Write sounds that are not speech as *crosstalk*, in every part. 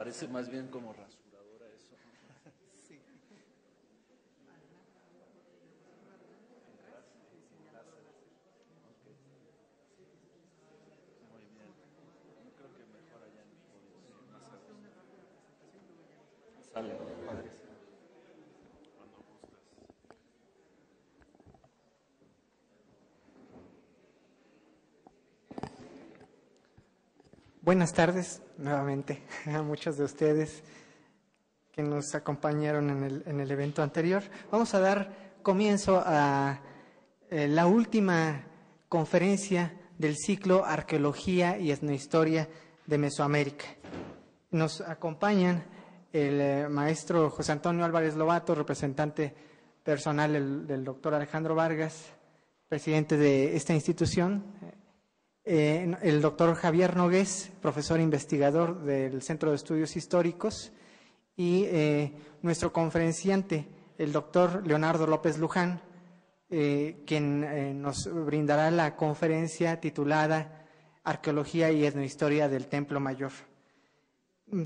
Parece más bien como razón. Buenas tardes nuevamente *laughs* a muchos de ustedes que nos acompañaron en el, evento anterior. Vamos a dar comienzo a eh, la última conferencia del ciclo Arqueología y Etnohistoria de Mesoamérica. Nos acompañan el eh, maestro José Antonio Álvarez Lobato, representante personal del doctor Alejandro Vargas, presidente de esta institución, el doctor Javier Nogués, profesor investigador del Centro de Estudios Históricos, y eh, nuestro conferenciante, el doctor Leonardo López Luján, eh, quien eh, nos brindará la conferencia titulada Arqueología y Etnohistoria del Templo Mayor.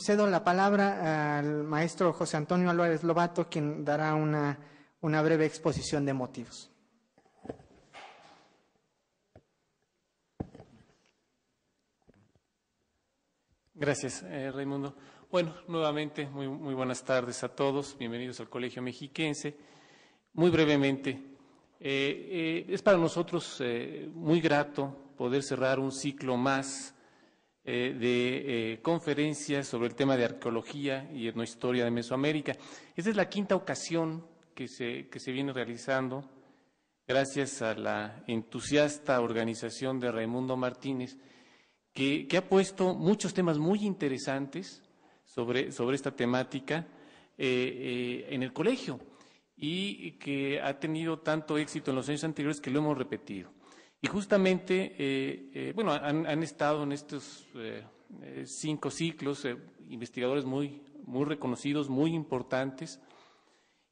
Cedo la palabra al maestro José Antonio Álvarez Lobato, quien dará una breve exposición de motivos. Gracias, eh, Raimundo. Bueno, nuevamente, muy, buenas tardes a todos. Bienvenidos al Colegio Mexiquense. Muy brevemente, eh, eh, es para nosotros muy grato poder cerrar un ciclo más de conferencias sobre el tema de arqueología y etnohistoria de Mesoamérica. Esta es la quinta ocasión que se, que se viene realizando gracias a la entusiasta organización de Raimundo Martínez que, ha puesto muchos temas muy interesantes sobre, sobre esta temática eh, eh, en el colegio y que ha tenido tanto éxito en los años anteriores que lo hemos repetido. Y justamente, eh, bueno, han, estado en estos cinco ciclos investigadores muy, muy reconocidos, muy importantes.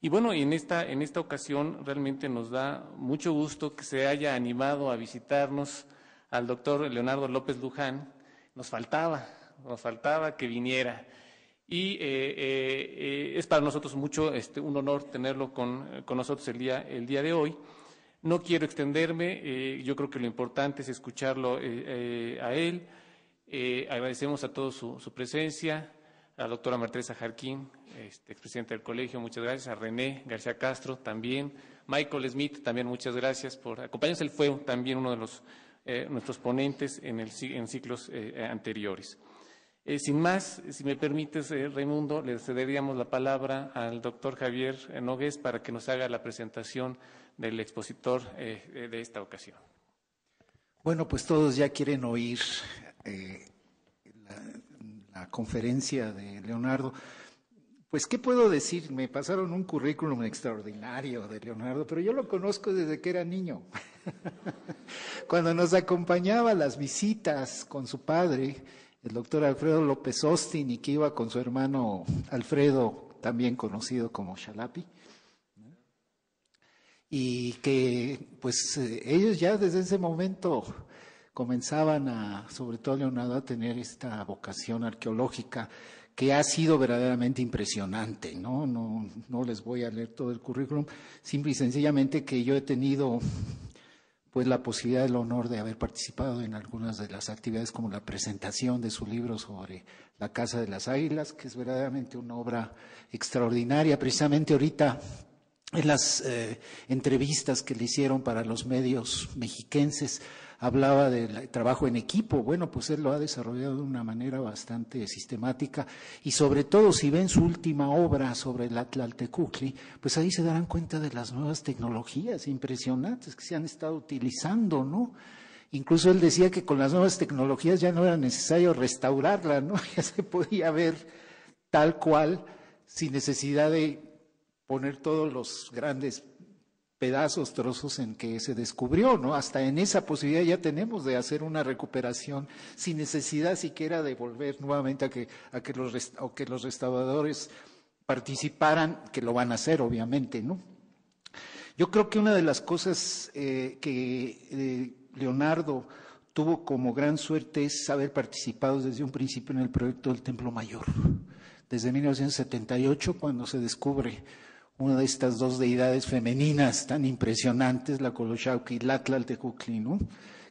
Y bueno, en esta, en esta ocasión realmente nos da mucho gusto que se haya animado a visitarnos al doctor Leonardo López Luján, nos faltaba, nos faltaba que viniera. Y eh, eh, eh, es para nosotros mucho este, un honor tenerlo con, nosotros el día, el día de hoy. No quiero extenderme, yo creo que lo importante es escucharlo a él. agradecemos a todos su, su presencia, a la doctora Martesa Jarquín, este, expresidenta del colegio, muchas gracias, a René García Castro también, Michael Smith también, muchas gracias por acompañarnos. Él fue también uno de los eh, nuestros ponentes en, en ciclos eh, eh, anteriores. sin más, si me permites, Raimundo, le cederíamos la palabra al doctor Javier Nogués para que nos haga la presentación del expositor de esta ocasión. Bueno, pues todos ya quieren oír la, conferencia de Leonardo. Pues, ¿qué puedo decir? Me pasaron un currículum extraordinario de Leonardo, pero yo lo conozco desde que era niño. *laughs* Cuando nos acompañaba a las visitas con su padre, el doctor Alfredo López Austin, y que iba con su hermano Alfredo, también conocido como Xalapi. y que pues eh, ellos ya desde ese momento comenzaban a, sobre todo Leonardo, a tener esta vocación arqueológica que ha sido verdaderamente impresionante. ¿no? No, no les voy a leer todo el currículum, simple y sencillamente que yo he tenido pues la posibilidad, el honor de haber participado en algunas de las actividades como la presentación de su libro sobre la Casa de las Águilas, que es verdaderamente una obra extraordinaria. Precisamente ahorita, en las eh, entrevistas que le hicieron para los medios mexiquenses, hablaba del trabajo en equipo. Bueno, pues él lo ha desarrollado de una manera bastante sistemática y sobre todo si ven su última obra sobre el Atlaltecucli, pues ahí se darán cuenta de las nuevas tecnologías impresionantes que se han estado utilizando, ¿no? Incluso él decía que con las nuevas tecnologías ya no era necesario restaurarla, ¿no? *laughs* Ya se podía ver tal cual sin necesidad de poner todos los grandes pedazos, trozos en que se descubrió, ¿no? Hasta en esa posibilidad ya tenemos de hacer una recuperación sin necesidad siquiera de volver nuevamente a que, a que, los, o que los restauradores participaran, que lo van a hacer, obviamente, ¿no? Yo creo que una de las cosas eh, que eh, Leonardo tuvo como gran suerte es haber participado desde un principio en el proyecto del Templo Mayor, desde 1978, cuando se descubre una de estas dos deidades femeninas tan impresionantes, la Colochauqui y la Tlaltecucli, ¿no?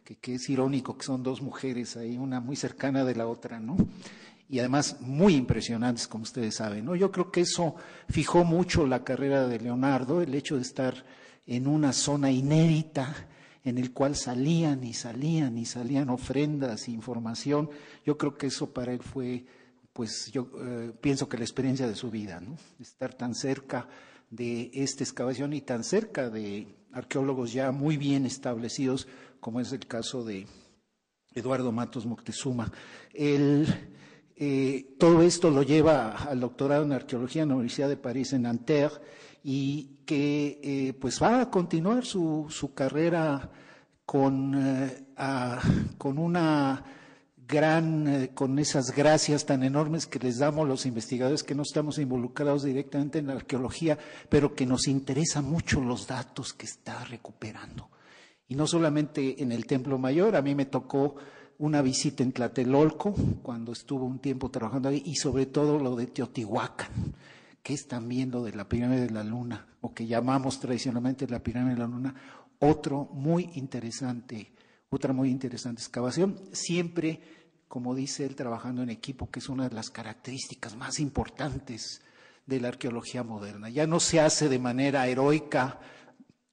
Que, es irónico que son dos mujeres ahí, una muy cercana de la otra, ¿no? Y además muy impresionantes, como ustedes saben, ¿no? Yo creo que eso fijó mucho la carrera de Leonardo, el hecho de estar en una zona inédita, en el cual salían y salían y salían ofrendas, e información. Yo creo que eso para él fue, pues yo eh, pienso que la experiencia de su vida, ¿no? Estar tan cerca de esta excavación y tan cerca de arqueólogos ya muy bien establecidos, como es el caso de Eduardo Matos Moctezuma. Eh, todo esto lo lleva al doctorado en arqueología en la Universidad de París en Nanterre y que eh, pues va a continuar su, su carrera con, eh, con una gran, eh, con esas gracias tan enormes que les damos los investigadores que no estamos involucrados directamente en la arqueología, pero que nos interesan mucho los datos que está recuperando. Y no solamente en el Templo Mayor, a mí me tocó una visita en Tlatelolco, cuando estuvo un tiempo trabajando ahí, y sobre todo lo de Teotihuacán, que es también lo de la pirámide de la luna, o que llamamos tradicionalmente la pirámide de la luna, otro muy interesante, otra muy interesante excavación, siempre como dice él, trabajando en equipo, que es una de las características más importantes de la arqueología moderna. Ya no se hace de manera heroica,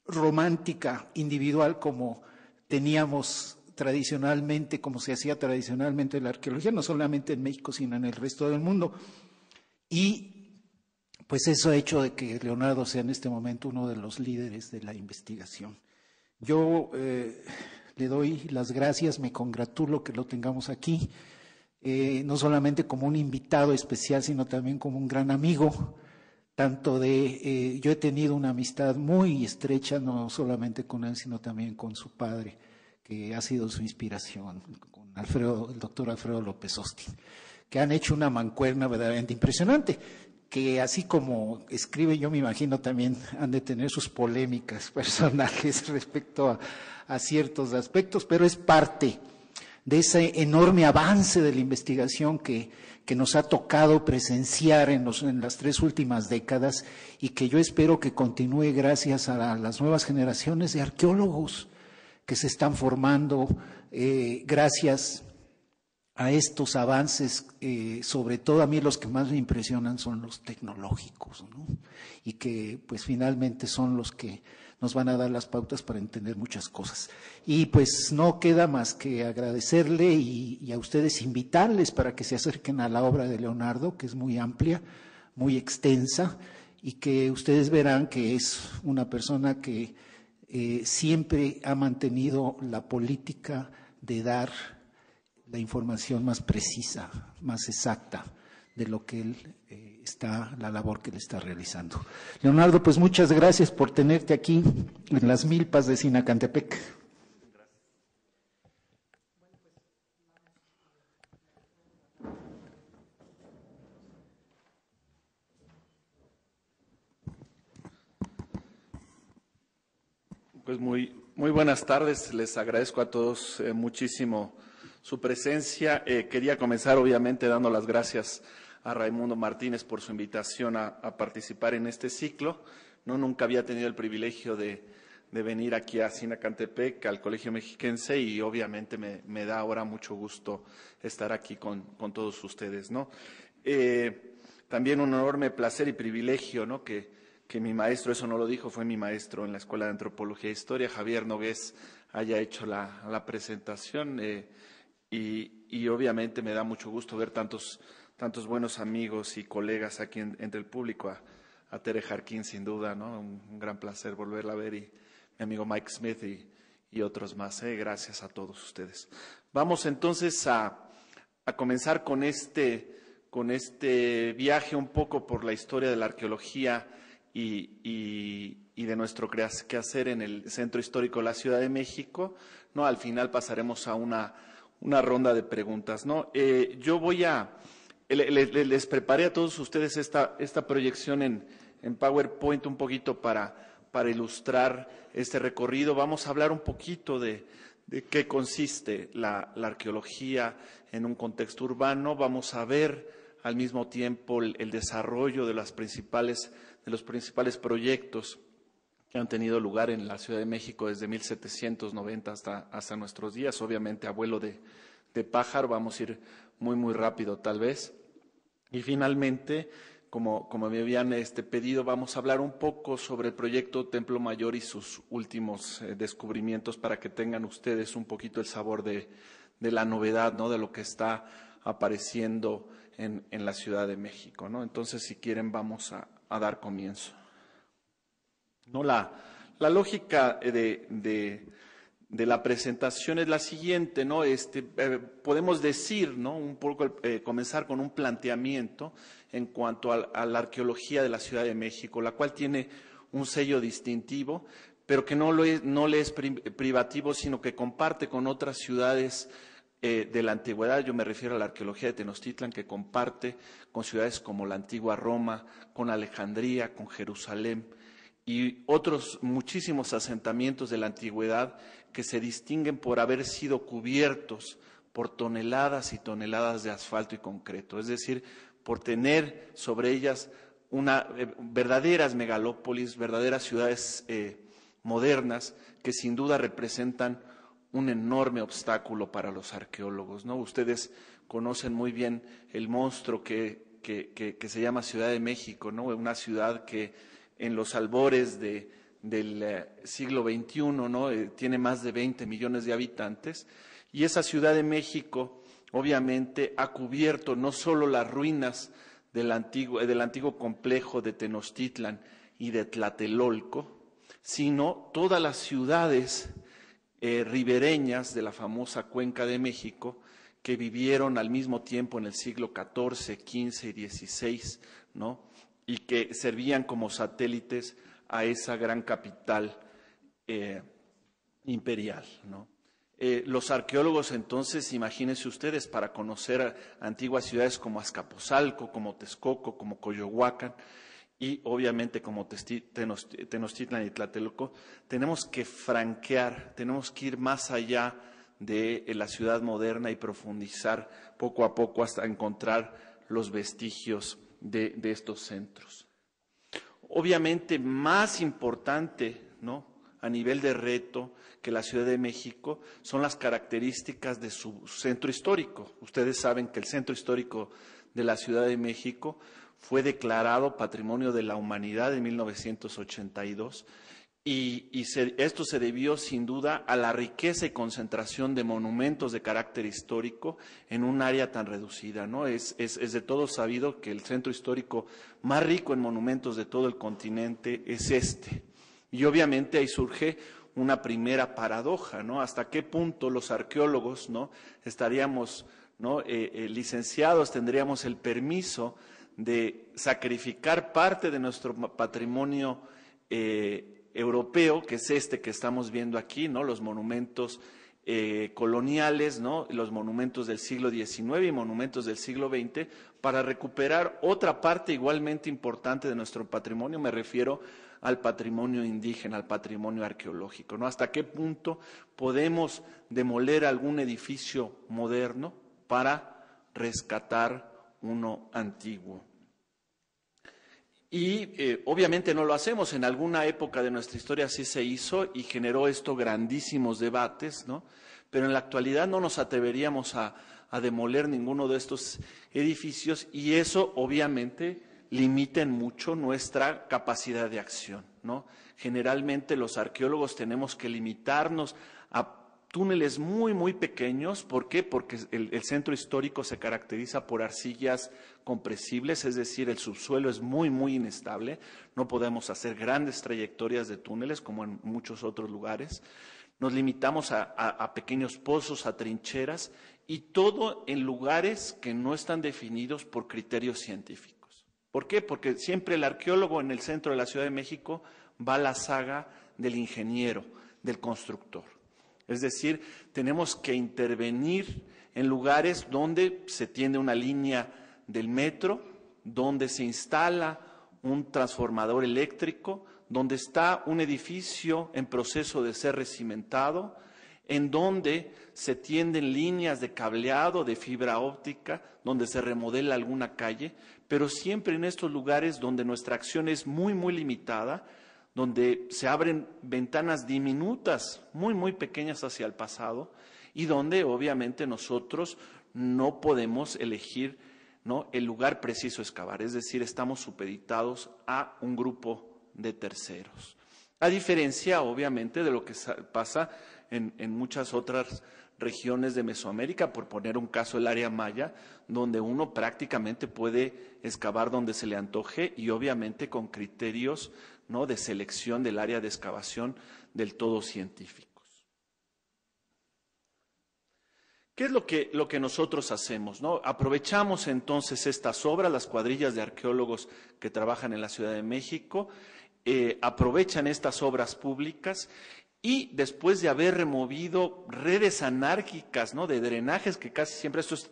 romántica, individual, como teníamos tradicionalmente, como se hacía tradicionalmente en la arqueología, no solamente en México, sino en el resto del mundo. Y pues eso ha hecho de que Leonardo sea en este momento uno de los líderes de la investigación. Yo eh, le doy las gracias, me congratulo que lo tengamos aquí, eh, no solamente como un invitado especial, sino también como un gran amigo, tanto de, eh, yo he tenido una amistad muy estrecha, no solamente con él, sino también con su padre, que ha sido su inspiración, con Alfredo, el doctor Alfredo López Austin, que han hecho una mancuerna verdaderamente impresionante que así como escribe, yo me imagino también *laughs* han de tener sus polémicas *laughs* personales respecto a, ciertos aspectos, pero es parte de ese enorme avance de la investigación que, nos ha tocado presenciar en, los, en, las tres últimas décadas y que yo espero que continúe gracias a, las nuevas generaciones de arqueólogos que se están formando, eh, gracias a estos avances, eh, sobre todo a mí los que más me impresionan son los tecnológicos, y que pues finalmente son los que nos van a dar las pautas para entender muchas cosas. Y pues no queda más que agradecerle y, a ustedes invitarles para que se acerquen a la obra de Leonardo, que es muy amplia, muy extensa, y que ustedes verán que es una persona que eh, siempre ha mantenido la política de dar la información más precisa, más exacta de lo que él eh, está, la labor que él está realizando. Leonardo, pues muchas gracias por tenerte aquí en las milpas de Sinacantepec. Pues muy, muy buenas tardes, les agradezco a todos eh, muchísimo su presencia. Eh, quería comenzar obviamente dando las gracias a Raimundo Martínez por su invitación a, participar en este ciclo. No nunca había tenido el privilegio de, venir aquí a Sinacantepec, al Colegio Mexiquense, y obviamente me, da ahora mucho gusto estar aquí con, todos ustedes, eh, también un enorme placer y privilegio, Que, mi maestro, eso no lo dijo, fue mi maestro en la Escuela de Antropología e Historia, Javier Nogués, haya hecho la, presentación. Eh, y, obviamente me da mucho gusto ver tantos, tantos buenos amigos y colegas aquí entre el público, a, Tere Jarquín sin duda, ¿no? Un, gran placer volverla a ver y mi amigo Mike Smith y, otros más. ¿eh? Gracias a todos ustedes. Vamos entonces a, comenzar con este, con este viaje un poco por la historia de la arqueología y, y, de nuestro quehacer en el Centro Histórico de la Ciudad de México. ¿no? Al final pasaremos a una una ronda de preguntas, ¿no? Eh, yo voy a, les, preparé a todos ustedes esta, esta proyección en, en PowerPoint un poquito para, para ilustrar este recorrido. Vamos a hablar un poquito de, de qué consiste la, la, arqueología en un contexto urbano. Vamos a ver al mismo tiempo el, el desarrollo de, las principales, de los principales proyectos que han tenido lugar en la Ciudad de México desde 1790 hasta, hasta nuestros días. Obviamente, abuelo de, de pájaro, vamos a ir muy, muy rápido tal vez. Y finalmente, como, me habían este, pedido, vamos a hablar un poco sobre el proyecto Templo Mayor y sus últimos eh, descubrimientos para que tengan ustedes un poquito el sabor de, la novedad, ¿no? de lo que está apareciendo en, en la Ciudad de México. ¿no? Entonces, si quieren, vamos a dar comienzo. No, la, lógica eh, de, la presentación es la siguiente, ¿no? Este, eh, podemos decir, eh, comenzar con un planteamiento en cuanto a, la arqueología de la Ciudad de México, la cual tiene un sello distintivo, pero que no, lo es, le es privativo, sino que comparte con otras ciudades de la antigüedad. Yo me refiero a la arqueología de Tenochtitlan, que comparte con ciudades como la antigua Roma, con Alejandría, con Jerusalén y otros muchísimos asentamientos de la antigüedad que se distinguen por haber sido cubiertos por toneladas y toneladas de asfalto y concreto, es decir, por tener sobre ellas una, eh, verdaderas megalópolis, verdaderas ciudades eh, modernas que sin duda representan un enorme obstáculo para los arqueólogos. ¿no? Ustedes conocen muy bien el monstruo que, que, que se llama Ciudad de México, ¿no? una ciudad que en los albores del eh, siglo XXI, ¿no? Eh, tiene más de 20 millones de habitantes, y esa Ciudad de México obviamente ha cubierto no solo las ruinas del antiguo, eh, complejo de Tenochtitlan y de Tlatelolco, sino todas las ciudades ribereñas de la famosa Cuenca de México que vivieron al mismo tiempo en el siglo XIV, XV y XVI, ¿no? y que servían como satélites a esa gran capital eh, imperial. Eh, los arqueólogos entonces, imagínense ustedes, para conocer antiguas ciudades como Azcapotzalco, como Texcoco, como Coyohuacán, y obviamente como Tenochtitlan y Tlatelolco, tenemos que franquear, tenemos que ir más allá de eh, la ciudad moderna y profundizar poco a poco hasta encontrar los vestigios de, estos centros. Obviamente más importante, A nivel de reto que la Ciudad de México son las características de su centro histórico. Ustedes saben que el centro histórico de la Ciudad de México fue declarado Patrimonio de la Humanidad en 1982 y, esto se debió sin duda a la riqueza y concentración de monumentos de carácter histórico en un área tan reducida. ¿no? Es, es, de todo sabido que el centro histórico más rico en monumentos de todo el continente es este. Y obviamente ahí surge una primera paradoja, ¿no? Hasta qué punto los arqueólogos, ¿no? Estaríamos, ¿no? Eh, eh, licenciados, tendríamos el permiso de sacrificar parte de nuestro patrimonio eh, europeo, que es este que estamos viendo aquí, ¿no? Los monumentos eh, coloniales, ¿no? Los monumentos del siglo XIX y monumentos del siglo XX, para recuperar otra parte igualmente importante de nuestro patrimonio, me refiero al patrimonio indígena, al patrimonio arqueológico, ¿no? ¿Hasta qué punto podemos demoler algún edificio moderno para rescatar uno antiguo? Y eh, obviamente no lo hacemos. En alguna época de nuestra historia sí se hizo y generó esto grandísimos debates, ¿no? Pero en la actualidad no nos atreveríamos a, a demoler ninguno de estos edificios y eso obviamente limita en mucho nuestra capacidad de acción, ¿no? Generalmente los arqueólogos tenemos que limitarnos a túneles muy, muy pequeños. ¿Por qué? Porque el, centro histórico se caracteriza por arcillas compresibles, es decir, el subsuelo es muy, muy inestable. No podemos hacer grandes trayectorias de túneles como en muchos otros lugares. Nos limitamos a, a pequeños pozos, a trincheras y todo en lugares que no están definidos por criterios científicos. ¿Por qué? Porque siempre el arqueólogo en el centro de la Ciudad de México va a la saga del ingeniero, del constructor. Es decir, tenemos que intervenir en lugares donde se tiende una línea del metro, donde se instala un transformador eléctrico, donde está un edificio en proceso de ser recimentado, en donde se tienden líneas de cableado, de fibra óptica, donde se remodela alguna calle, pero siempre en estos lugares donde nuestra acción es muy, muy limitada, donde se abren ventanas diminutas, muy, muy pequeñas hacia el pasado, y donde obviamente nosotros no podemos elegir el lugar preciso a excavar, es decir, estamos supeditados a un grupo de terceros. A diferencia, obviamente, de lo que pasa en, en muchas otras regiones de Mesoamérica, por poner un caso el área maya, donde uno prácticamente puede excavar donde se le antoje y obviamente con criterios de selección del área de excavación del todo científicos. ¿Qué es lo que, lo que nosotros hacemos? ¿no? Aprovechamos entonces estas obras, las cuadrillas de arqueólogos que trabajan en la Ciudad de México, eh, aprovechan estas obras públicas y después de haber removido redes anárquicas, ¿no? De drenajes que casi siempre esto es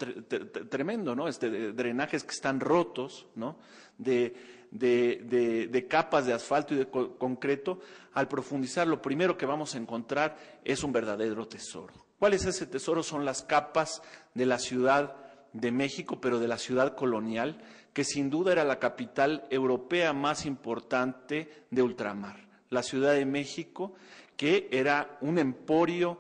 tremendo, ¿no? Este, drenajes que están rotos, ¿no? De de, capas de asfalto y de concreto, al profundizar lo primero que vamos a encontrar es un verdadero tesoro. ¿Cuál es ese tesoro? Son las capas de la ciudad de México, pero de la ciudad colonial, que sin duda era la capital europea más importante de ultramar. La Ciudad de México, que era un emporio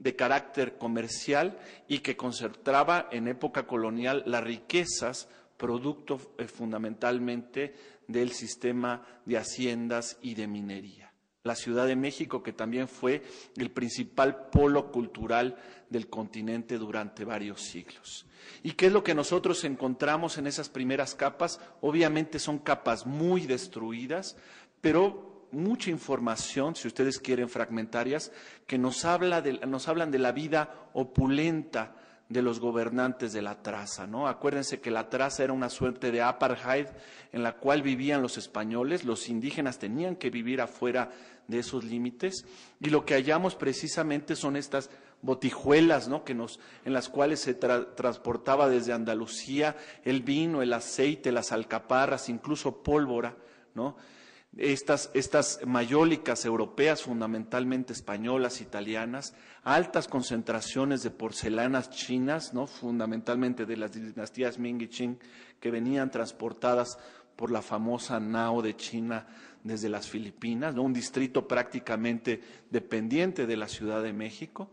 de carácter comercial y que concentraba en época colonial las riquezas producto eh, fundamentalmente del sistema de haciendas y de minería. La Ciudad de México, que también fue el principal polo cultural del continente durante varios siglos. ¿Y qué es lo que nosotros encontramos en esas primeras capas? Obviamente son capas muy destruidas, pero mucha información, si ustedes quieren, fragmentarias, que nos hablan de la vida opulenta de los gobernantes de la traza, ¿no? Acuérdense que la traza era una suerte de apartheid en la cual vivían los españoles, los indígenas tenían que vivir afuera de esos límites y lo que hallamos precisamente son estas botijuelas, ¿no? Que nos, en las cuales se transportaba desde Andalucía el vino, el aceite, las alcaparras, incluso pólvora, ¿no? estas, estas mayólicas europeas, fundamentalmente españolas, italianas, altas concentraciones de porcelanas chinas, ¿no? fundamentalmente de las dinastías Ming y Qing, que venían transportadas por la famosa Nao de China desde las Filipinas, un distrito prácticamente dependiente de la Ciudad de México.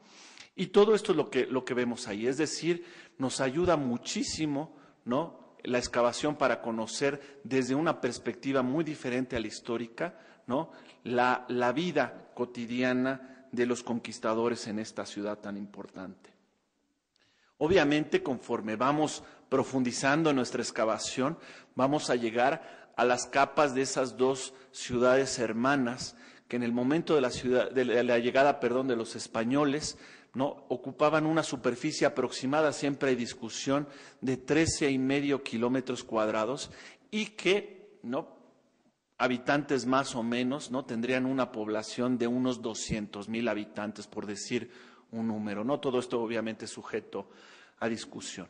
Y todo esto es lo que, lo que vemos ahí, es decir, nos ayuda muchísimo ¿no? la excavación para conocer desde una perspectiva muy diferente a la histórica, La, vida cotidiana de los conquistadores en esta ciudad tan importante. Obviamente, conforme vamos profundizando en nuestra excavación, vamos a llegar a las capas de esas dos ciudades hermanas que en el momento de la, ciudad, de la llegada perdón, de los españoles ¿no? ocupaban una superficie aproximada, siempre hay discusión, de trece y medio kilómetros cuadrados y que ¿no? habitantes más o menos no tendrían una población de unos 200 mil habitantes, por decir un número. ¿no? Todo esto obviamente sujeto a discusión.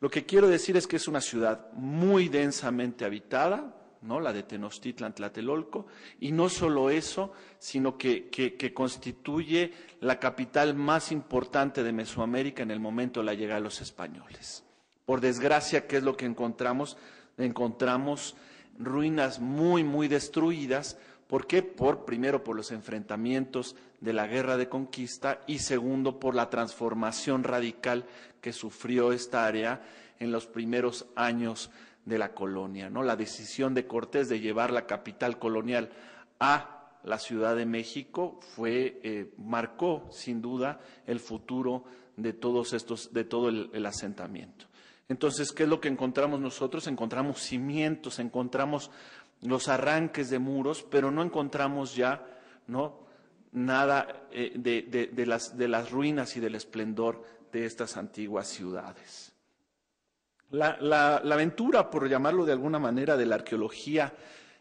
Lo que quiero decir es que es una ciudad muy densamente habitada, ¿no? la de Tenochtitlan Tlatelolco, y no solo eso, sino que, constituye la capital más importante de Mesoamérica en el momento de la llegada de los españoles. Por desgracia, ¿qué es lo que encontramos? Encontramos ruinas muy, muy destruidas. ¿Por qué? Por, primero, por los enfrentamientos de la guerra de conquista y segundo, por la transformación radical que sufrió esta área en los primeros años de la colonia, ¿no? La decisión de Cortés de llevar la capital colonial a la Ciudad de México fue, eh, marcó sin duda el futuro de todos estos, de todo el, asentamiento. Entonces, ¿qué es lo que encontramos nosotros? Encontramos cimientos, encontramos los arranques de muros, pero no encontramos ya, ¿no? Nada eh, de las ruinas y del esplendor de estas antiguas ciudades. La, aventura, por llamarlo de alguna manera, de la arqueología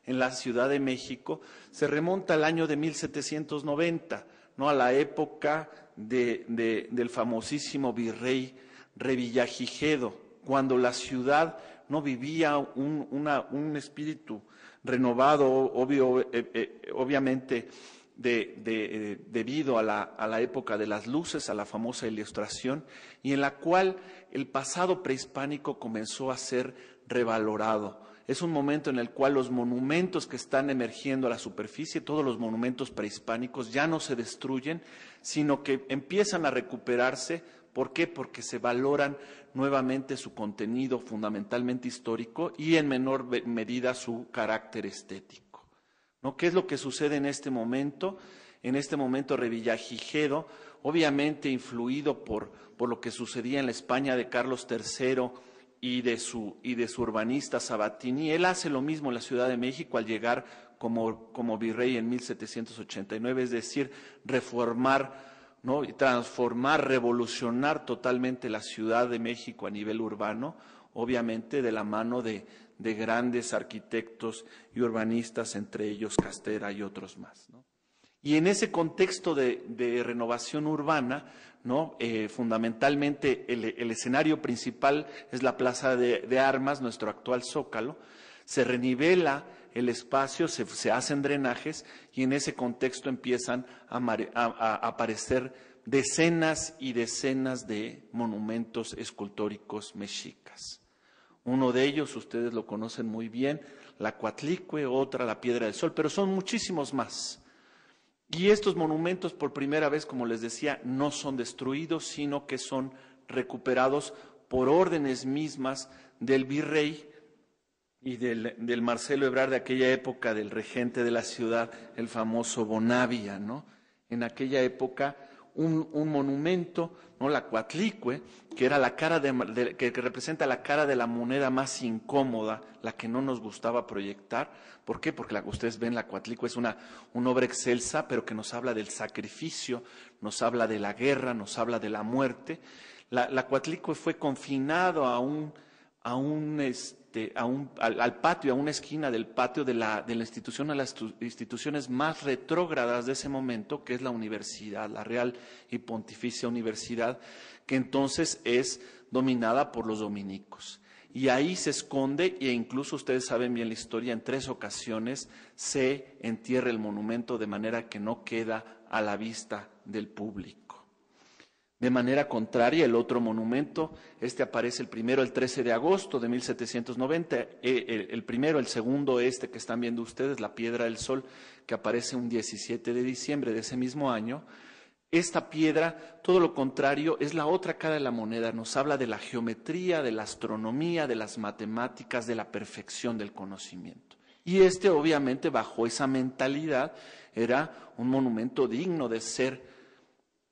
en la Ciudad de México se remonta al año de 1790, ¿no? a la época del famosísimo virrey Revillagigedo, cuando la ciudad no vivía un, espíritu renovado, eh, eh, obviamente eh, debido a la, época de las luces, a la famosa ilustración, y en la cual el pasado prehispánico comenzó a ser revalorado. Es un momento en el cual los monumentos que están emergiendo a la superficie, todos los monumentos prehispánicos, ya no se destruyen, sino que empiezan a recuperarse. ¿Por qué? Porque se valoran nuevamente su contenido fundamentalmente histórico y en menor medida su carácter estético. ¿Qué es lo que sucede en este momento? En este momento Revillagigedo obviamente influido por, por lo que sucedía en la España de Carlos III y de, su, y de su urbanista Sabatini. Él hace lo mismo en la Ciudad de México al llegar como, virrey en 1789, es decir, reformar y transformar, revolucionar totalmente la Ciudad de México a nivel urbano, obviamente de la mano de, grandes arquitectos y urbanistas, entre ellos Castera y otros más. Y en ese contexto de, renovación urbana, ¿no? Eh, fundamentalmente el, escenario principal es la Plaza de, Armas, nuestro actual Zócalo. Se renivela el espacio, se, hacen drenajes y en ese contexto empiezan a, a aparecer decenas y decenas de monumentos escultóricos mexicas. Uno de ellos, ustedes lo conocen muy bien, la Coatlicue, otra la Piedra del Sol, pero son muchísimos más. Y estos monumentos, por primera vez, como les decía, no son destruidos, sino que son recuperados por órdenes mismas del virrey y del, Marcelo Ebrard de aquella época, del regente de la ciudad, el famoso Bonavia, ¿no? En aquella época un, monumento, ¿no? la cuatlicue, que era la cara que, representa la cara de la moneda más incómoda, la que no nos gustaba proyectar. ¿Por qué? Porque la que ustedes ven, la cuatlicue es una, una obra excelsa, pero que nos habla del sacrificio, nos habla de la guerra, nos habla de la muerte. La, la cuatlicue fue confinado a un, a un, este, este, al, patio, a una esquina del patio de la, de la institución, a las instituciones más retrógradas de ese momento, que es la universidad, la Real y Pontificia Universidad, que entonces es dominada por los dominicos. Y ahí se esconde, e incluso ustedes saben bien la historia, en tres ocasiones se entierra el monumento de manera que no queda a la vista del público. De manera contraria, el otro monumento, este aparece el primero el 13 de agosto de 1790, eh, el, el primero, el segundo este que están viendo ustedes, la Piedra del Sol, que aparece un 17 de diciembre de ese mismo año. Esta piedra, todo lo contrario, es la otra cara de la moneda, nos habla de la geometría, de la astronomía, de las matemáticas, de la perfección del conocimiento. Y este, obviamente, bajo esa mentalidad, era un monumento digno de ser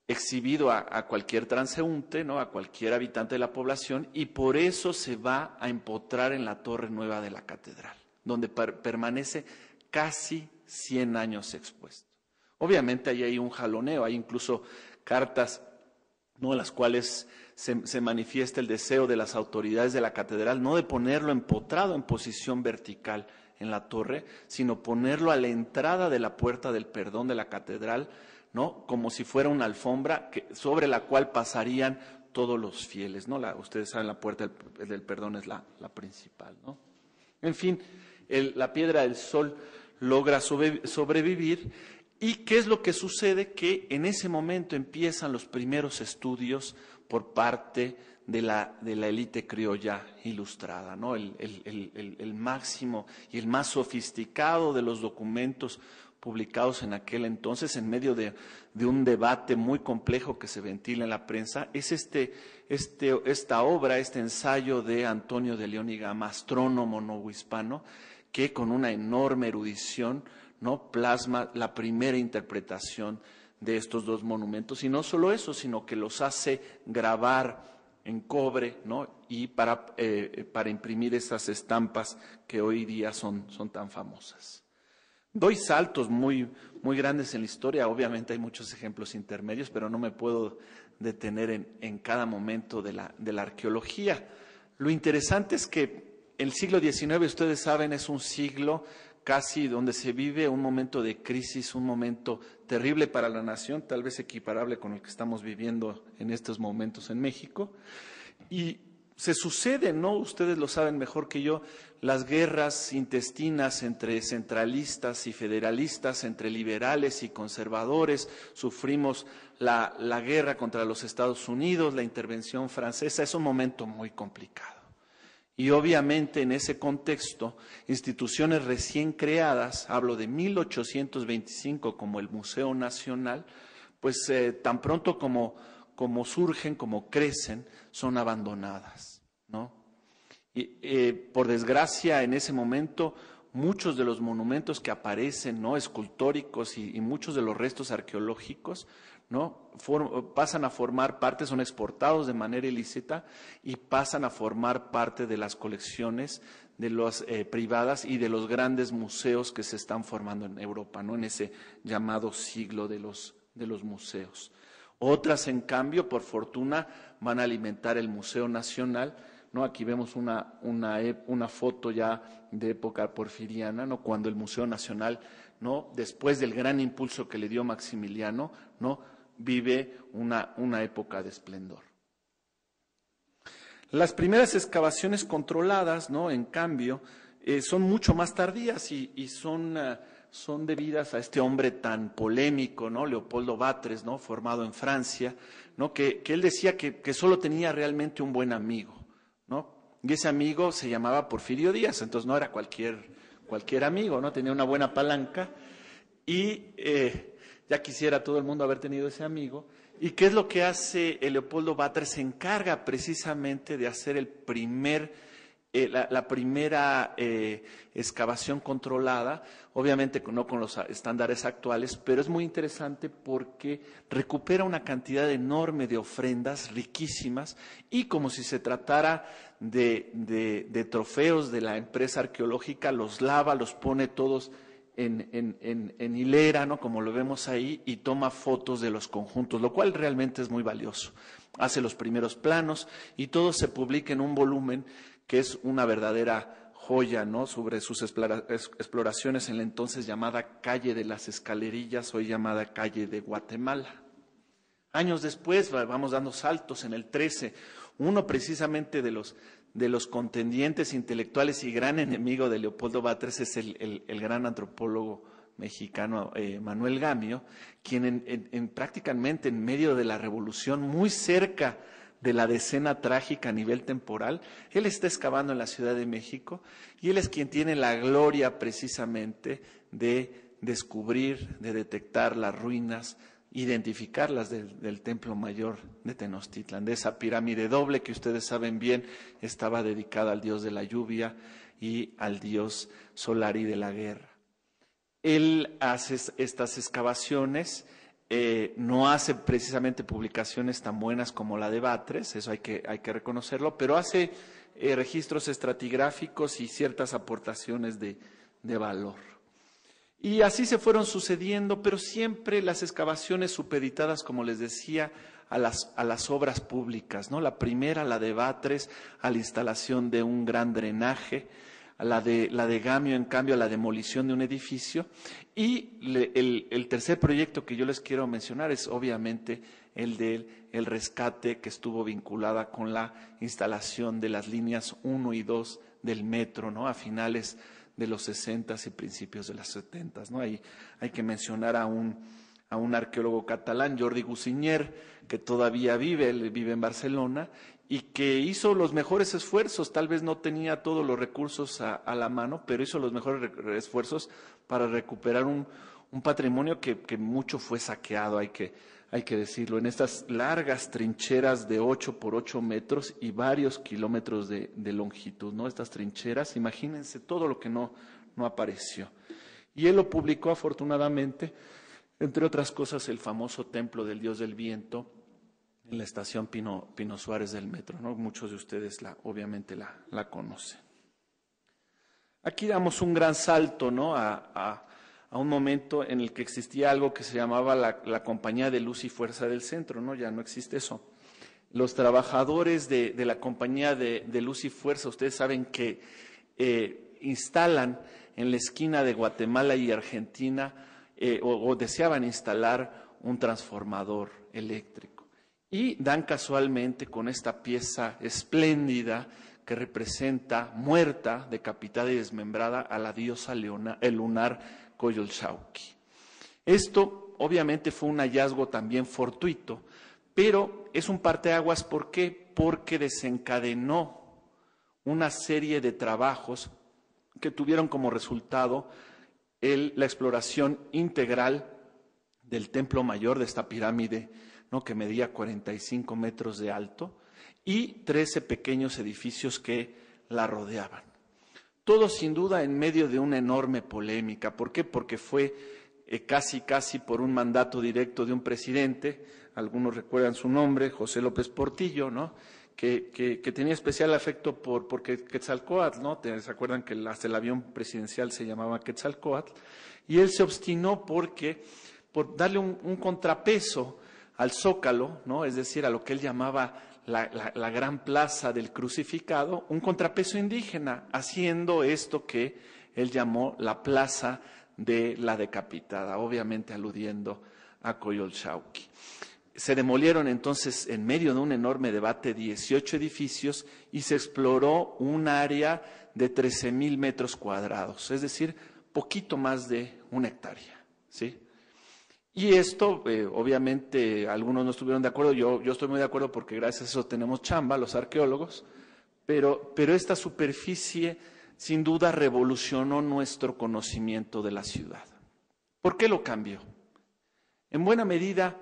exhibido a, cualquier transeúnte, a cualquier habitante de la población, y por eso se va a empotrar en la torre nueva de la catedral, donde permanece casi 100 años expuesto. Obviamente ahí hay un jaloneo, hay incluso cartas en las cuales se, se manifiesta el deseo de las autoridades de la catedral no de ponerlo empotrado en posición vertical en la torre, sino ponerlo a la entrada de la puerta del perdón de la catedral, ¿no? Como si fuera una alfombra sobre la cual pasarían todos los fieles, ¿no? ustedes saben, la puerta del, perdón es la, principal, ¿no? En fin, la piedra del sol logra sobrevivir y qué es lo que sucede que en ese momento empiezan los primeros estudios por parte de la, de élite criolla ilustrada, ¿no? El, el, máximo y el más sofisticado de los documentos publicados en aquel entonces en medio de, un debate muy complejo que se ventila en la prensa, es este, este, esta obra, este ensayo de Antonio de León y Gama, astrónomo novohispano, que con una enorme erudición ¿no? plasma la primera interpretación de estos dos monumentos. Y no solo eso, sino que los hace grabar en cobre, Y eh, para, imprimir esas estampas que hoy día son tan famosas doy saltos muy, muy grandes en la historia. Obviamente hay muchos ejemplos intermedios, pero no me puedo detener en, cada momento de la, de la arqueología. Lo interesante es que el siglo XIX, ustedes saben, es un siglo casi donde se vive un momento de crisis, un momento terrible para la nación, tal vez equiparable con el que estamos viviendo en estos momentos en México. Y se suceden, ¿no? Ustedes lo saben mejor que yo, las guerras intestinas entre centralistas y federalistas, entre liberales y conservadores. Sufrimos la, guerra contra los Estados Unidos, la intervención francesa. Es un momento muy complicado. Y obviamente en ese contexto, instituciones recién creadas, hablo de 1825 como el Museo Nacional, pues eh, tan pronto como como surgen, como crecen, son abandonadas, ¿no? Y, eh, por desgracia, en ese momento, muchos de los monumentos que aparecen, ¿no? Escultóricos y, muchos de los restos arqueológicos, ¿no? pasan a formar parte, son exportados de manera ilícita y pasan a formar parte de las colecciones de las eh, privadas y de los grandes museos que se están formando en Europa, ¿no? En ese llamado siglo de los museos. Otras, en cambio, por fortuna, van a alimentar el Museo Nacional. ¿no? Aquí vemos una, foto ya de época porfiriana, ¿no? cuando el Museo Nacional, ¿no? después del gran impulso que le dio Maximiliano, ¿no? vive una, época de esplendor. Las primeras excavaciones controladas, ¿no? en cambio, eh, son mucho más tardías y, son... Eh, son debidas a este hombre tan polémico, ¿no? Leopoldo Batres, ¿no? Formado en Francia, Que, él decía que, que, solo tenía realmente un buen amigo, ¿no? Y ese amigo se llamaba Porfirio Díaz, entonces no era cualquier, cualquier amigo, ¿no? Tenía una buena palanca y eh, ya quisiera todo el mundo haber tenido ese amigo. ¿Y qué es lo que hace Leopoldo Batres? Se encarga precisamente de hacer el primer eh, la, primera eh, excavación controlada, obviamente no con los estándares actuales, pero es muy interesante porque recupera una cantidad enorme de ofrendas riquísimas y como si se tratara de, trofeos de la empresa arqueológica, los lava, los pone todos en, hilera, Como lo vemos ahí, y toma fotos de los conjuntos, lo cual realmente es muy valioso. Hace los primeros planos y todo se publica en un volumen que es una verdadera joya, ¿no? Sobre sus exploraciones en la entonces llamada calle de las escalerillas, hoy llamada calle de Guatemala. Años después vamos dando saltos en el 13. Uno precisamente de los, de los contendientes intelectuales y gran enemigo de Leopoldo Batres es el, gran antropólogo mexicano eh, Manuel Gamio, quien en, prácticamente en medio de la revolución, muy cerca de la decena trágica a nivel temporal. Él está excavando en la Ciudad de México y él es quien tiene la gloria precisamente de descubrir, de detectar las ruinas, identificarlas del, del templo mayor de Tenochtitlan, de esa pirámide doble que ustedes saben bien estaba dedicada al dios de la lluvia y al dios solar y de la guerra. Él hace estas excavaciones eh, no hace precisamente publicaciones tan buenas como la de Batres, eso hay que, reconocerlo, pero hace eh, registros estratigráficos y ciertas aportaciones de, valor. Y así se fueron sucediendo, pero siempre las excavaciones supeditadas, como les decía, a las, a las, obras públicas, ¿no? La primera, la de Batres, a la instalación de un gran drenaje la de, la de Gamio, en cambio, a la demolición de un edificio. Y el, tercer proyecto que yo les quiero mencionar es obviamente el del el rescate que estuvo vinculada con la instalación de las líneas 1 y 2 del metro, ¿no? A finales de los 60 y principios de los 70, ¿no? hay que mencionar a un, a un arqueólogo catalán, Jordi Gusiñer, que todavía vive, él vive en Barcelona, y que hizo los mejores esfuerzos, tal vez no tenía todos los recursos a, la mano, pero hizo los mejores esfuerzos para recuperar un, un patrimonio que, mucho fue saqueado, hay que, hay que decirlo, en estas largas trincheras de 8 por 8 metros y varios kilómetros de, de longitud, ¿no? Estas trincheras, imagínense todo lo que no, no apareció. Y él lo publicó afortunadamente, entre otras cosas, el famoso templo del dios del viento, en la estación Pino, Pino Suárez del metro. ¿no? Muchos de ustedes la, obviamente la, la conocen. Aquí damos un gran salto ¿no? a, un momento en el que existía algo que se llamaba la, Compañía de Luz y Fuerza del Centro, ¿no? ya no existe eso. Los trabajadores de, la Compañía de, Luz y Fuerza, ustedes saben que eh, instalan en la esquina de Guatemala y Argentina, eh, o deseaban instalar un transformador eléctrico y dan casualmente con esta pieza espléndida que representa muerta, decapitada y desmembrada a la diosa leona, el lunar Coyolxauqui. Esto obviamente fue un hallazgo también fortuito, pero es un parteaguas ¿por qué? Porque desencadenó una serie de trabajos que tuvieron como resultado la exploración integral del templo mayor de esta pirámide que medía 45 metros de alto, y 13 pequeños edificios que la rodeaban. Todo sin duda en medio de una enorme polémica. ¿Por qué? Porque fue eh, casi, casi por un mandato directo de un presidente, algunos recuerdan su nombre, José López Portillo, ¿no? Que, tenía especial afecto por, porque Quetzalcoatl, ¿no? ¿Se acuerdan que hasta el avión presidencial se llamaba Quetzalcoatl? Y él se obstinó porque, por darle un contrapeso al zócalo, ¿no? es decir, a lo que él llamaba la, gran plaza del crucificado, un contrapeso indígena, haciendo esto que él llamó la plaza de la decapitada, obviamente aludiendo a Coyolxauqui. Se demolieron entonces, en medio de un enorme debate, 18 edificios y se exploró un área de 13 mil metros cuadrados, es decir, poquito más de una hectárea. ¿sí? Y esto, eh, obviamente, algunos no estuvieron de acuerdo, yo, estoy muy de acuerdo porque gracias a eso tenemos chamba, los arqueólogos, pero, pero esta superficie sin duda revolucionó nuestro conocimiento de la ciudad. ¿Por qué lo cambió? En buena medida,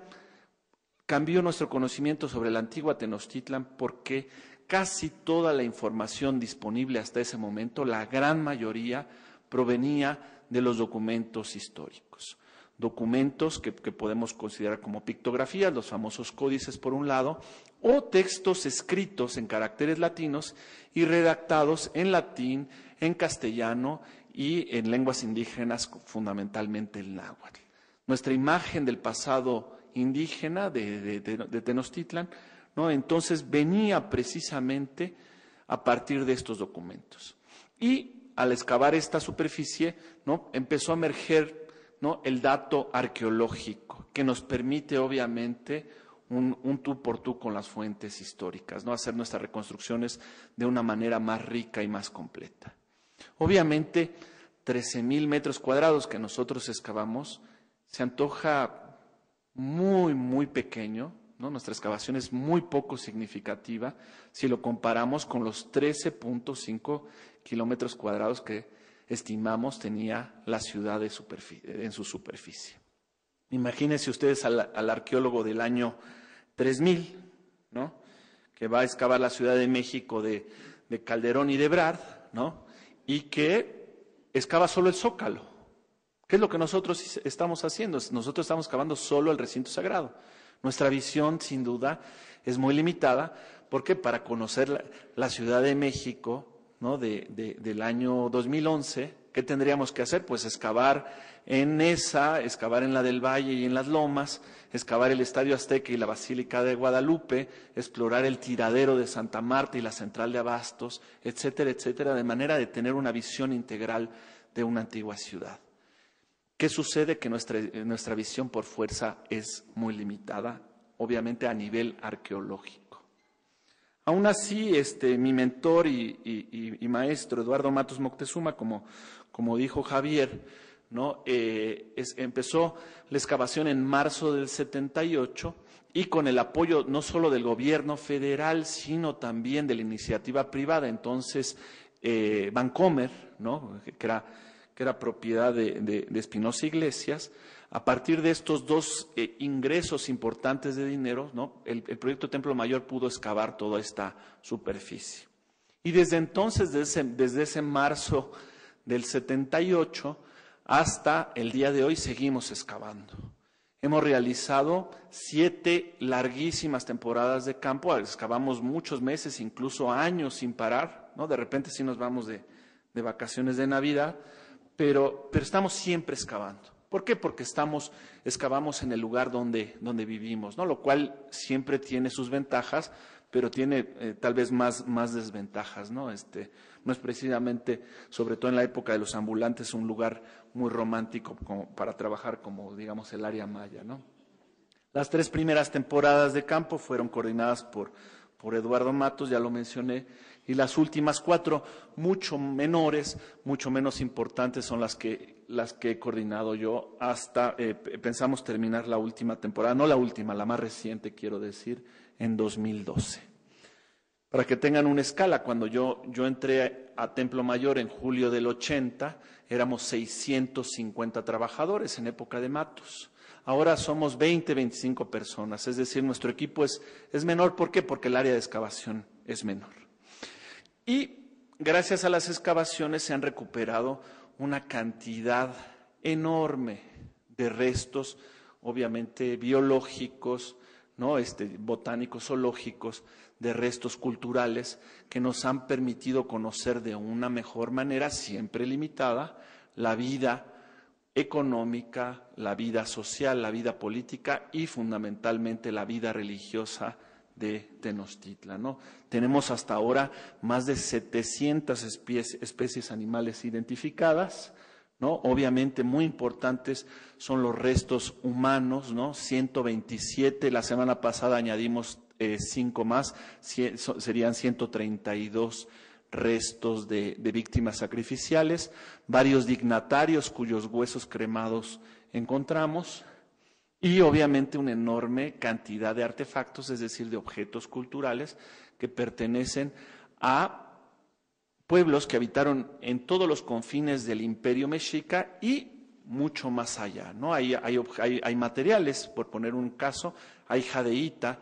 cambió nuestro conocimiento sobre la antigua Tenochtitlan porque casi toda la información disponible hasta ese momento, la gran mayoría, provenía de los documentos históricos documentos que, podemos considerar como pictografías, los famosos códices por un lado, o textos escritos en caracteres latinos y redactados en latín, en castellano y en lenguas indígenas, fundamentalmente el náhuatl. Nuestra imagen del pasado indígena de, de, Tenochtitlan, ¿no? entonces venía precisamente a partir de estos documentos. Y al excavar esta superficie, ¿no? empezó a emerger el dato arqueológico, que nos permite obviamente un, tú por tú con las fuentes históricas, ¿no? hacer nuestras reconstrucciones de una manera más rica y más completa. Obviamente, 13.000 metros cuadrados que nosotros excavamos se antoja muy, muy pequeño, ¿no? Nuestra excavación es muy poco significativa si lo comparamos con los 13.5 kilómetros cuadrados que estimamos tenía la ciudad en su superficie. Imagínense ustedes al, arqueólogo del año 3000, ¿no? que va a excavar la Ciudad de México de, Calderón y de Brad, ¿no? y que excava solo el zócalo. ¿Qué es lo que nosotros estamos haciendo? Nosotros estamos cavando solo el recinto sagrado. Nuestra visión, sin duda, es muy limitada porque para conocer la Ciudad de México del año 2011, ¿qué tendríamos que hacer? Pues excavar en esa, excavar en la del Valle y en las Lomas, excavar el Estadio Azteca y la Basílica de Guadalupe, explorar el tiradero de Santa Marta y la central de Abastos, etcétera, etcétera, de manera de tener una visión integral de una antigua ciudad. ¿Qué sucede? Que nuestra visión por fuerza es muy limitada, obviamente a nivel arqueológico. Aún así, este, mi mentor y, maestro, Eduardo Matos Moctezuma, como, dijo Javier, ¿no? Eh, empezó la excavación en marzo del 78 y con el apoyo no solo del gobierno federal, sino también de la iniciativa privada. Entonces, eh, Vancomer, que, era, propiedad de, de Espinosa Iglesias, a partir de estos dos eh, ingresos importantes de dinero, el, proyecto Templo Mayor pudo excavar toda esta superficie. Y desde entonces, desde ese, marzo del 78 hasta el día de hoy, seguimos excavando. Hemos realizado siete larguísimas temporadas de campo, excavamos muchos meses, incluso años sin parar, ¿no? De repente sí nos vamos de, vacaciones de Navidad, pero estamos siempre excavando. ¿Por qué? Porque estamos, excavamos en el lugar donde, donde vivimos, ¿no? Lo cual siempre tiene sus ventajas, pero tiene eh, tal vez más, más desventajas, ¿no? Este, no es precisamente, sobre todo en la época de los ambulantes, un lugar muy romántico para trabajar como, digamos, el área maya, ¿no? Las tres primeras temporadas de campo fueron coordinadas por, por Eduardo Matos, ya lo mencioné, y las últimas cuatro, mucho menores, mucho menos importantes, son las que las que he coordinado yo hasta, eh, pensamos terminar la última temporada, no la última, la más reciente quiero decir, en 2012. Para que tengan una escala, cuando yo, yo entré a Templo Mayor en julio del 80, éramos 650 trabajadores en época de Matos. Ahora somos 20, 25 personas, es decir, nuestro equipo es, es menor. ¿Por qué? Porque el área de excavación es menor. Y gracias a las excavaciones se han recuperado una cantidad enorme de restos, obviamente biológicos, ¿no? Este, botánicos, zoológicos, de restos culturales que nos han permitido conocer de una mejor manera, siempre limitada, la vida económica, la vida social, la vida política y fundamentalmente la vida religiosa de Tenochtitlan. ¿no? Tenemos hasta ahora más de 700 especies, animales identificadas. ¿no? Obviamente muy importantes son los restos humanos, ¿no? 127, la semana pasada añadimos eh, cinco más, serían 132 restos de, de, víctimas sacrificiales, varios dignatarios cuyos huesos cremados encontramos, y obviamente una enorme cantidad de artefactos, es decir, de objetos culturales que pertenecen a pueblos que habitaron en todos los confines del imperio mexica y mucho más allá. ¿no? Hay, hay, hay, materiales, por poner un caso, hay jadeíta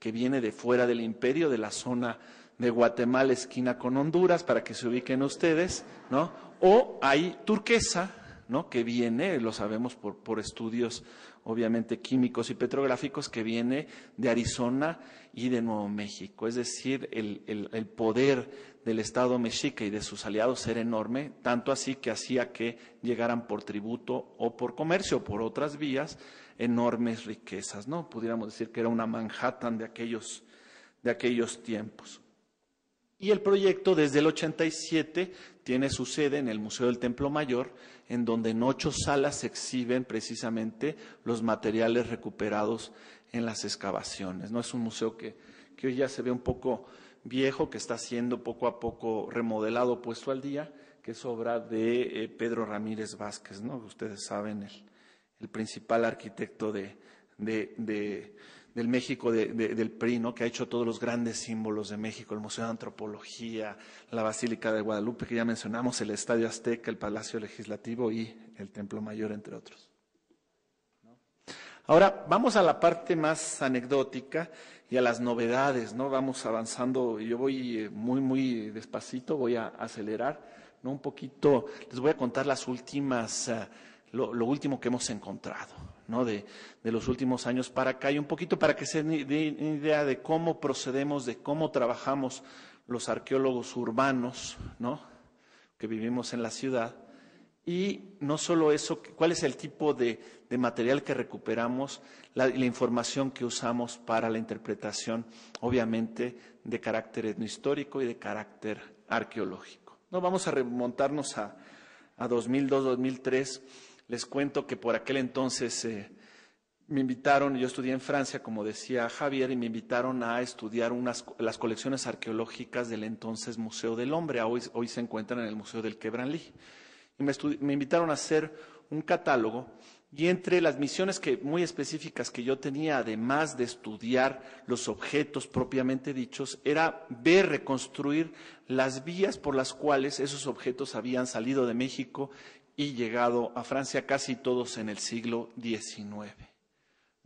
que viene de fuera del imperio, de la zona de Guatemala, esquina con Honduras, para que se ubiquen ustedes, ¿no? o hay turquesa, ¿no? que viene, lo sabemos por, estudios obviamente químicos y petrográficos, que viene de Arizona y de Nuevo México. Es decir, el, poder del Estado mexica y de sus aliados era enorme, tanto así que hacía que llegaran por tributo o por comercio, o por otras vías, enormes riquezas, ¿no? Pudiéramos decir que era una Manhattan de aquellos, de aquellos tiempos. Y el proyecto desde el 87 tiene su sede en el Museo del Templo Mayor, en donde en ocho salas se exhiben precisamente los materiales recuperados en las excavaciones. No es un museo que, hoy ya se ve un poco viejo, que está siendo poco a poco remodelado, puesto al día, que es obra de eh, Pedro Ramírez Vázquez, ¿no? Ustedes saben, el, principal arquitecto de, de del México del PRI, ¿no? que ha hecho todos los grandes símbolos de México, el Museo de Antropología, la Basílica de Guadalupe, que ya mencionamos, el Estadio Azteca, el Palacio Legislativo y el Templo Mayor, entre otros. Ahora vamos a la parte más anecdótica y a las novedades, ¿no? Vamos avanzando, yo voy eh, muy, muy despacito, voy a acelerar, ¿no? Un poquito, les voy a contar las últimas, eh, lo último que hemos encontrado de, los últimos años para acá y un poquito para que se den idea de cómo procedemos, de cómo trabajamos los arqueólogos urbanos que vivimos en la ciudad. Y no solo eso, cuál es el tipo de, material que recuperamos, la, información que usamos para la interpretación, obviamente, de carácter etnohistórico y de carácter arqueológico. No vamos a remontarnos a, a 2002, 2003 les cuento que por aquel entonces eh, me invitaron, yo estudié en Francia, como decía Javier, y me invitaron a estudiar las colecciones arqueológicas del entonces Museo del Hombre, hoy, hoy se encuentran en el Museo del Quebranlí. Y me, invitaron a hacer un catálogo y entre las misiones muy específicas que yo tenía, además de estudiar los objetos propiamente dichos, era ver, reconstruir las vías por las cuales esos objetos habían salido de México y llegado a Francia casi todos en el siglo XIX.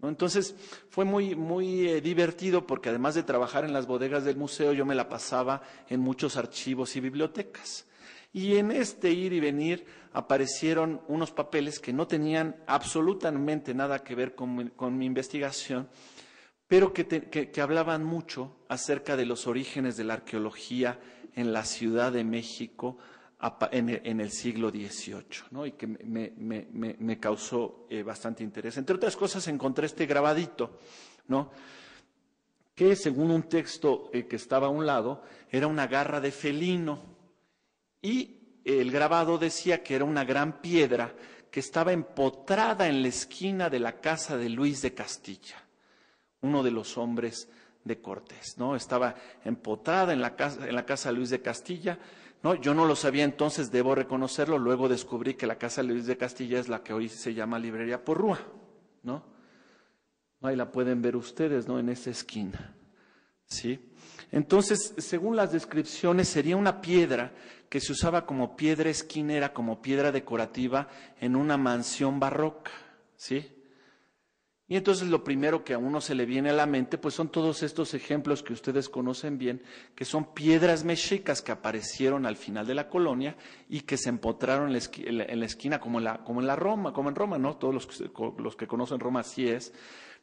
Entonces fue muy, muy eh, divertido porque además de trabajar en las bodegas del museo, yo me la pasaba en muchos archivos y bibliotecas. Y en este ir y venir aparecieron unos papeles que no tenían absolutamente nada que ver con mi, investigación, pero que, que hablaban mucho acerca de los orígenes de la arqueología en la Ciudad de México en el siglo XVIII, ¿no? y que me, causó eh, bastante interés. Entre otras cosas, encontré este grabadito, ¿no? que según un texto eh, que estaba a un lado, era una garra de felino, y el grabado decía que era una gran piedra que estaba empotrada en la esquina de la casa de Luis de Castilla, uno de los hombres de Cortés, ¿no? Estaba empotrada en la casa, en la casa Luis de Castilla, ¿no? Yo no lo sabía entonces, debo reconocerlo, luego descubrí que la casa Luis de Castilla es la que hoy se llama Librería Porrúa, ¿no? Ahí la pueden ver ustedes, ¿no? En esa esquina, ¿sí? Entonces, según las descripciones, sería una piedra que se usaba como piedra esquinera, como piedra decorativa en una mansión barroca, ¿sí? Y entonces lo primero que a uno se le viene a la mente, pues son todos estos ejemplos que ustedes conocen bien, que son piedras mexicas que aparecieron al final de la colonia y que se empotraron en la, esquina, como, en la, Roma, como en Roma, ¿no? Todos los que, los que conocen Roma así es,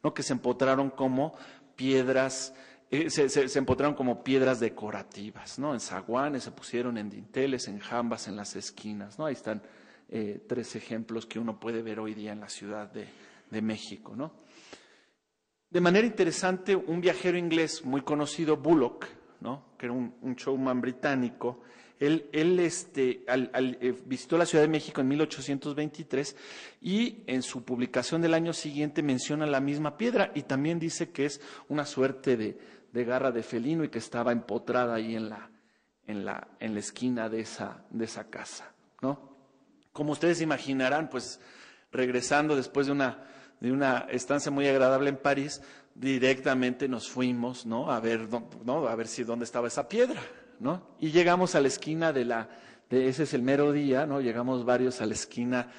¿no? Que se empotraron como piedras, eh, se, empotraron como piedras decorativas, ¿no? En zaguanes se pusieron, en dinteles, en jambas, en las esquinas, ¿no? Ahí están eh, tres ejemplos que uno puede ver hoy día en la ciudad de de México, ¿no? De manera interesante, un viajero inglés muy conocido, Bullock, que era un, showman británico, él, este, eh, visitó la Ciudad de México en 1823 y en su publicación del año siguiente menciona la misma piedra y también dice que es una suerte de, garra de felino y que estaba empotrada ahí en la, en la, esquina de esa, de esa casa. Como ustedes imaginarán, pues regresando después de una de una estancia muy agradable en París, directamente nos fuimos, ¿no? A ver, ¿no? A ver si dónde estaba esa piedra, ¿no? Y llegamos a la esquina de la, ese es el mero día, ¿no? Llegamos varios a la esquina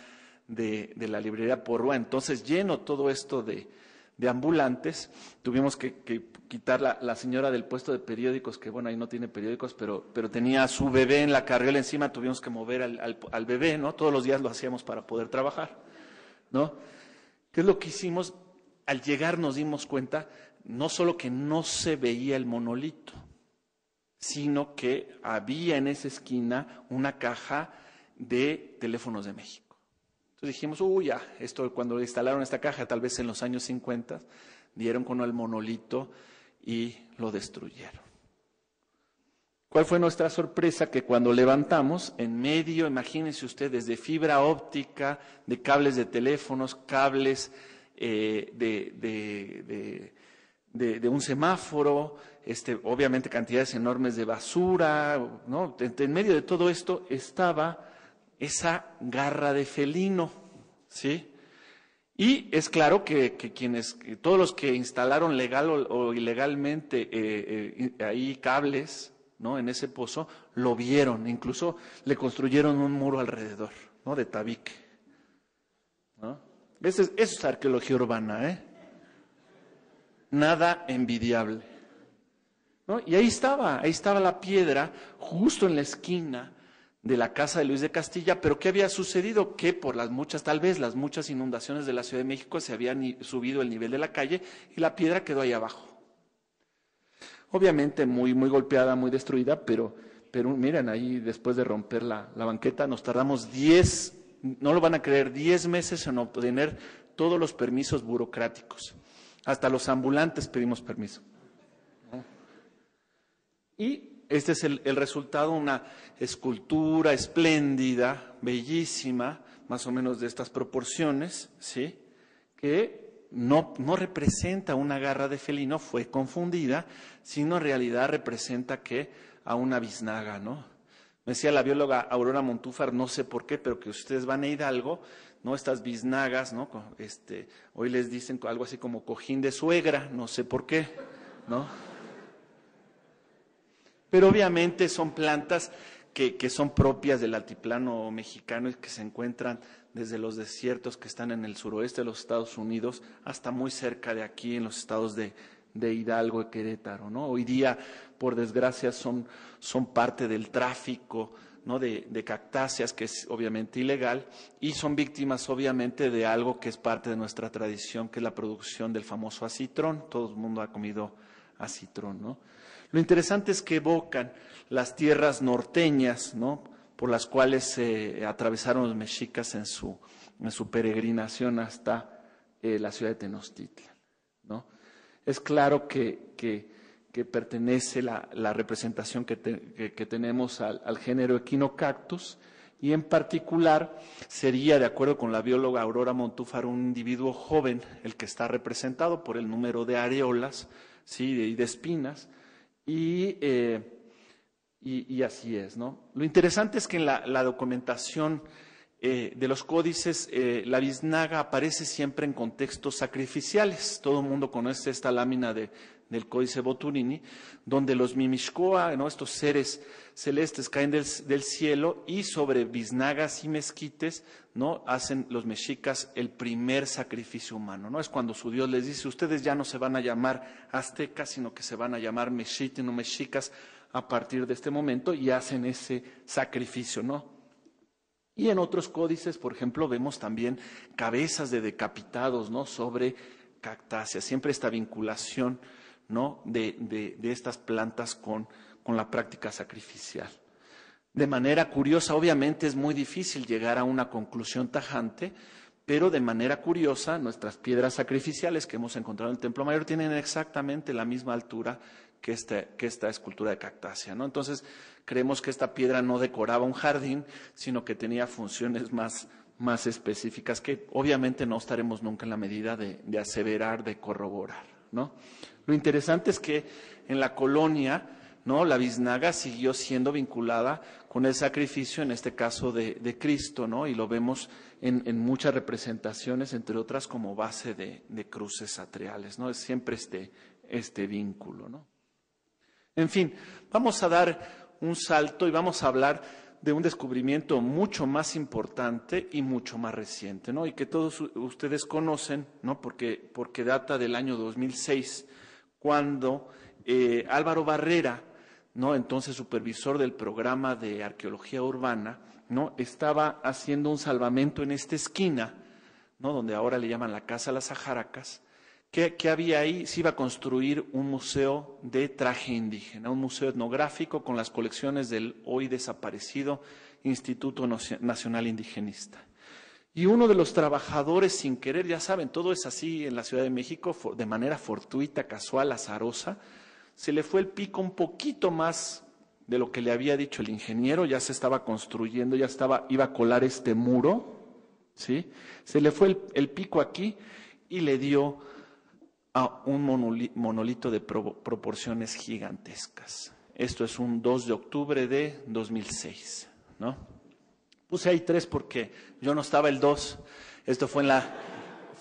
de, la librería Porrua, entonces lleno todo esto de, de ambulantes, tuvimos que, quitar la, señora del puesto de periódicos, que bueno, ahí no tiene periódicos, pero, pero tenía a su bebé en la carrera encima, tuvimos que mover al, al bebé, ¿no? Todos los días lo hacíamos para poder trabajar, ¿no? ¿Qué es lo que hicimos? Al llegar nos dimos cuenta no solo que no se veía el monolito, sino que había en esa esquina una caja de teléfonos de México. Entonces dijimos, uy, ya, esto cuando instalaron esta caja, tal vez en los años 50, dieron con el monolito y lo destruyeron. ¿Cuál fue nuestra sorpresa? Que cuando levantamos, en medio, imagínense ustedes, de fibra óptica, de cables de teléfonos, cables eh, de, de, un semáforo, este, obviamente cantidades enormes de basura, ¿no? En medio de todo esto estaba esa garra de felino, ¿sí? Y es claro que, que quienes, todos los que instalaron legal o, ilegalmente eh, eh, ahí cables, ¿no? En ese pozo lo vieron, incluso le construyeron un muro alrededor, ¿no? De tabique, Eso es, arqueología urbana, ¿eh? Nada envidiable. Y ahí estaba, ahí estaba la piedra, justo en la esquina de la casa de Luis de Castilla, pero ¿qué había sucedido? Que por las muchas, tal vez las muchas inundaciones de la Ciudad de México se había subido el nivel de la calle y la piedra quedó ahí abajo obviamente muy, muy golpeada, muy destruida, pero, pero miren, ahí después de romper la, banqueta nos tardamos 10, no lo van a creer, 10 meses en obtener todos los permisos burocráticos. Hasta los ambulantes pedimos permiso. Y este es el, el, resultado, una escultura espléndida, bellísima, más o menos de estas proporciones, ¿sí? Que no, representa una garra de felino, fue confundida, sino en realidad representa que a una biznaga, ¿no? Me decía la bióloga Aurora Montúfar, no sé por qué, pero que ustedes van a Hidalgo, ¿no? Estas biznagas, ¿no? Este, hoy les dicen algo así como cojín de suegra, no sé por qué, ¿no? Pero obviamente son plantas que, que son propias del altiplano mexicano y que se encuentran desde los desiertos que están en el suroeste de los Estados Unidos hasta muy cerca de aquí en los estados de, Hidalgo y Querétaro, ¿no? Hoy día, por desgracia, son, son parte del tráfico, ¿no? De, de, cactáceas, que es obviamente ilegal, y son víctimas, obviamente, de algo que es parte de nuestra tradición, que es la producción del famoso acitrón. Todo el mundo ha comido acitrón, ¿no? Lo interesante es que evocan las tierras norteñas, ¿no? por las cuales se atravesaron los mexicas en su, su peregrinación hasta eh, la ciudad de Tenochtitlan. ¿no? Es claro que, que, pertenece la, la, representación que, tenemos al, al, género Equinocactus y en particular sería, de acuerdo con la bióloga Aurora Montúfar, un individuo joven el que está representado por el número de areolas ¿sí? y de, espinas y... Eh, y, así es, ¿no? Lo interesante es que en la, documentación eh, de los códices, eh, la biznaga aparece siempre en contextos sacrificiales. Todo el mundo conoce esta lámina del códice Boturini, donde los Mimishkoa, ¿no? estos seres celestes, caen del, cielo y sobre biznagas y mezquites ¿no? hacen los mexicas el primer sacrificio humano. ¿no? Es cuando su Dios les dice, ustedes ya no se van a llamar aztecas, sino que se van a llamar o mexicas a partir de este momento y hacen ese sacrificio, ¿no? Y en otros códices, por ejemplo, vemos también cabezas de decapitados, ¿no? Sobre cactáceas, siempre esta vinculación, ¿no? De, estas plantas con, con la práctica sacrificial. De manera curiosa, obviamente es muy difícil llegar a una conclusión tajante, pero de manera curiosa, nuestras piedras sacrificiales que hemos encontrado en el Templo Mayor tienen exactamente la misma altura que esta, escultura de cactácea, ¿no? Entonces, creemos que esta piedra no decoraba un jardín, sino que tenía funciones más, específicas que obviamente no estaremos nunca en la medida de, aseverar, de corroborar, ¿no? Lo interesante es que en la colonia, ¿no? La biznaga siguió siendo vinculada con el sacrificio, en este caso de, Cristo, ¿no? Y lo vemos en, muchas representaciones, entre otras como base de, cruces atriales, ¿no? Es siempre este, este vínculo, ¿no? En fin, vamos a dar un salto y vamos a hablar de un descubrimiento mucho más importante y mucho más reciente, ¿no? Y que todos ustedes conocen, ¿no? Porque, porque data del año 2006, cuando eh, Álvaro Barrera, ¿no? Entonces supervisor del programa de arqueología urbana, ¿no? Estaba haciendo un salvamento en esta esquina, ¿no? Donde ahora le llaman la Casa Las Ajaracas, ¿Qué, había ahí? Se iba a construir un museo de traje indígena, un museo etnográfico con las colecciones del hoy desaparecido Instituto Nacional Indigenista. Y uno de los trabajadores, sin querer, ya saben, todo es así en la Ciudad de México, de manera fortuita, casual, azarosa, se le fue el pico un poquito más de lo que le había dicho el ingeniero, ya se estaba construyendo, ya estaba, iba a colar este muro, ¿sí? Se le fue el pico aquí y le dio a un monolito de proporciones gigantescas. Esto es un 2 de octubre de 2006, ¿no? Puse ahí tres porque yo no estaba el 2. Esto fue en la,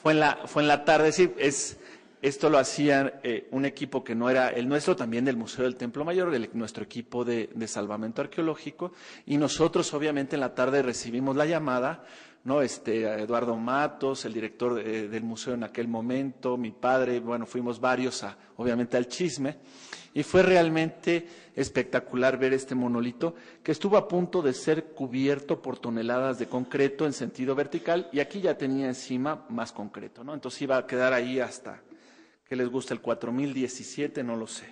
fue en la, tarde. es, esto lo hacía eh, un equipo que no era el nuestro, también del Museo del Templo Mayor, nuestro equipo de, salvamento arqueológico. Y nosotros, obviamente, en la tarde recibimos la llamada ¿no? Este, Eduardo Matos, el director eh, del museo en aquel momento, mi padre, bueno, fuimos varios a, obviamente al chisme, y fue realmente espectacular ver este monolito que estuvo a punto de ser cubierto por toneladas de concreto en sentido vertical, y aquí ya tenía encima más concreto, ¿no? Entonces iba a quedar ahí hasta, que les gusta el 4017? No lo sé,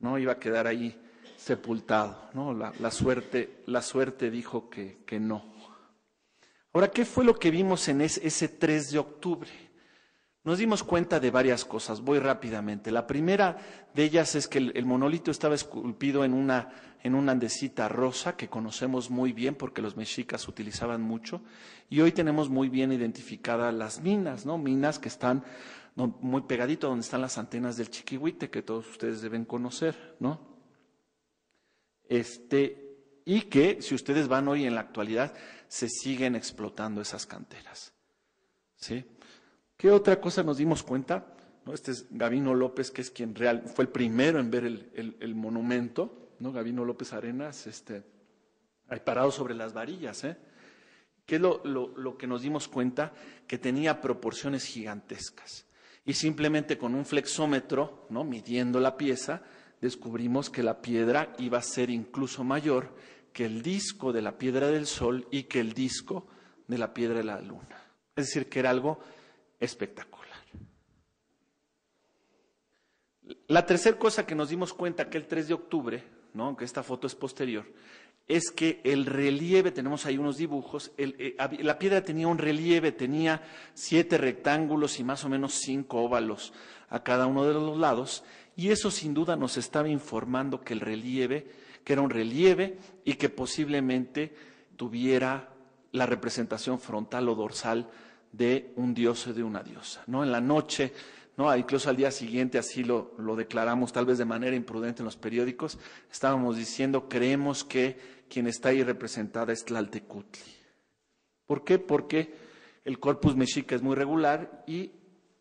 ¿no? Iba a quedar ahí sepultado, ¿no? La, la suerte, la suerte dijo que no. Ahora, ¿qué fue lo que vimos en ese 3 de octubre? Nos dimos cuenta de varias cosas, voy rápidamente. La primera de ellas es que el, monolito estaba esculpido en una, en andesita rosa que conocemos muy bien porque los mexicas utilizaban mucho y hoy tenemos muy bien identificadas las minas, ¿no? Minas que están muy pegadito donde están las antenas del chiquihuite que todos ustedes deben conocer, ¿no? Este, y que si ustedes van hoy en la actualidad, se siguen explotando esas canteras. ¿Qué otra cosa nos dimos cuenta? Este es Gavino López, que es quien real, fue el primero en ver el, monumento, ¿no? Gavino López Arenas, este, ahí parado sobre las varillas, ¿eh? ¿Qué es lo, lo que nos dimos cuenta? Que tenía proporciones gigantescas. Y simplemente con un flexómetro, ¿no? midiendo la pieza, descubrimos que la piedra iba a ser incluso mayor que el disco de la piedra del sol y que el disco de la piedra de la luna. Es decir, que era algo espectacular. La tercera cosa que nos dimos cuenta que el 3 de octubre, ¿no? aunque esta foto es posterior, es que el relieve, tenemos ahí unos dibujos, eh, la piedra tenía un relieve, tenía siete rectángulos y más o menos cinco óvalos a cada uno de los lados, y eso sin duda nos estaba informando que el relieve que era un relieve y que posiblemente tuviera la representación frontal o dorsal de un dios o de una diosa. ¿no? En la noche, ¿no? incluso al día siguiente, así lo, lo declaramos, tal vez de manera imprudente en los periódicos, estábamos diciendo, creemos que quien está ahí representada es Tlaltecutli. ¿Por qué? Porque el corpus mexica es muy regular y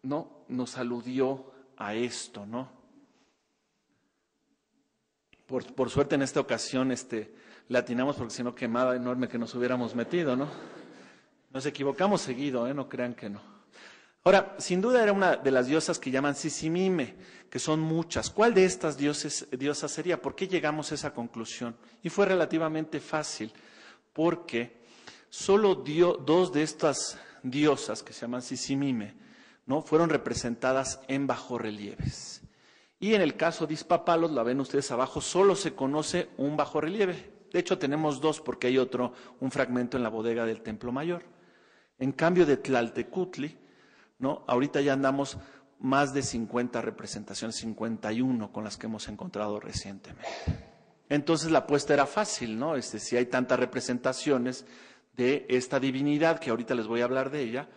¿no? nos aludió a esto, ¿no? Por, suerte en esta ocasión este, latinamos porque si no quemada enorme que nos hubiéramos metido, ¿no? Nos equivocamos seguido, ¿eh? No crean que no. Ahora, sin duda era una de las diosas que llaman Sisimime, que son muchas. ¿Cuál de estas diosas sería? ¿Por qué llegamos a esa conclusión? Y fue relativamente fácil, porque solo dos de estas diosas, que se llaman Sisimime, ¿no? fueron representadas en bajorrelieves. Y en el caso de Ispapalos, la ven ustedes abajo, solo se conoce un bajorrelieve. De hecho, tenemos dos porque hay otro, un fragmento en la bodega del Templo Mayor. En cambio de Tlaltecutli, ¿no? Ahorita ya andamos más de 50 representaciones, 51 con las que hemos encontrado recientemente. Entonces la apuesta era fácil, ¿no? Este, si hay tantas representaciones de esta divinidad, que ahorita les voy a hablar de ella,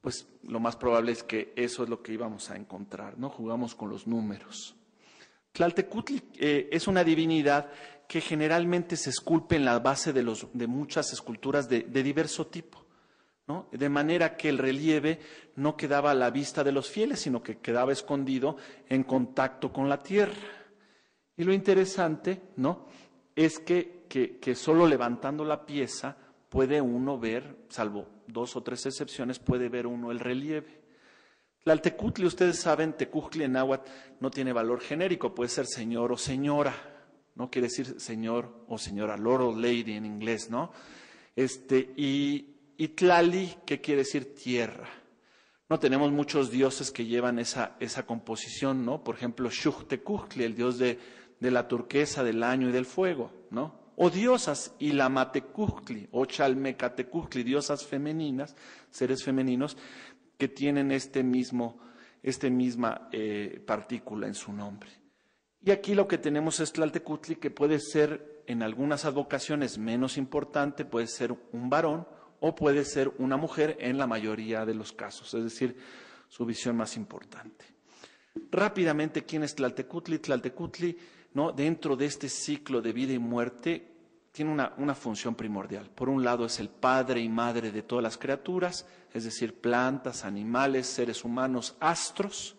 pues lo más probable es que eso es lo que íbamos a encontrar, ¿no? Jugamos con los números. Tlaltecutli eh, es una divinidad que generalmente se esculpe en la base de, muchas esculturas de, diverso tipo, ¿no? De manera que el relieve no quedaba a la vista de los fieles, sino que quedaba escondido en contacto con la tierra. Y lo interesante, ¿no? Es que, que solo levantando la pieza puede uno ver, salvo dos o tres excepciones, puede ver uno el relieve. La Tlaltecutli, ustedes saben, tecutli en náhuatl no tiene valor genérico, puede ser señor o señora, no quiere decir señor o señora, lord o lady en inglés, ¿no? Este, y, Itlali, Tlali, que quiere decir tierra. No tenemos muchos dioses que llevan esa, esa composición, ¿no? Por ejemplo, Shuchtecutli, el dios de, de la turquesa, del año y del fuego, ¿no? o diosas y la o Chalmecatecuhli, diosas femeninas, seres femeninos que tienen este mismo, esta misma eh, partícula en su nombre. Y aquí lo que tenemos es Tlaltecutli, que puede ser en algunas advocaciones menos importante, puede ser un varón o puede ser una mujer en la mayoría de los casos, es decir, su visión más importante. Rápidamente, ¿quién es Tlaltecutli? Tlaltecutli dentro de este ciclo de vida y muerte, tiene una, función primordial. Por un lado es el padre y madre de todas las criaturas, es decir, plantas, animales, seres humanos, astros.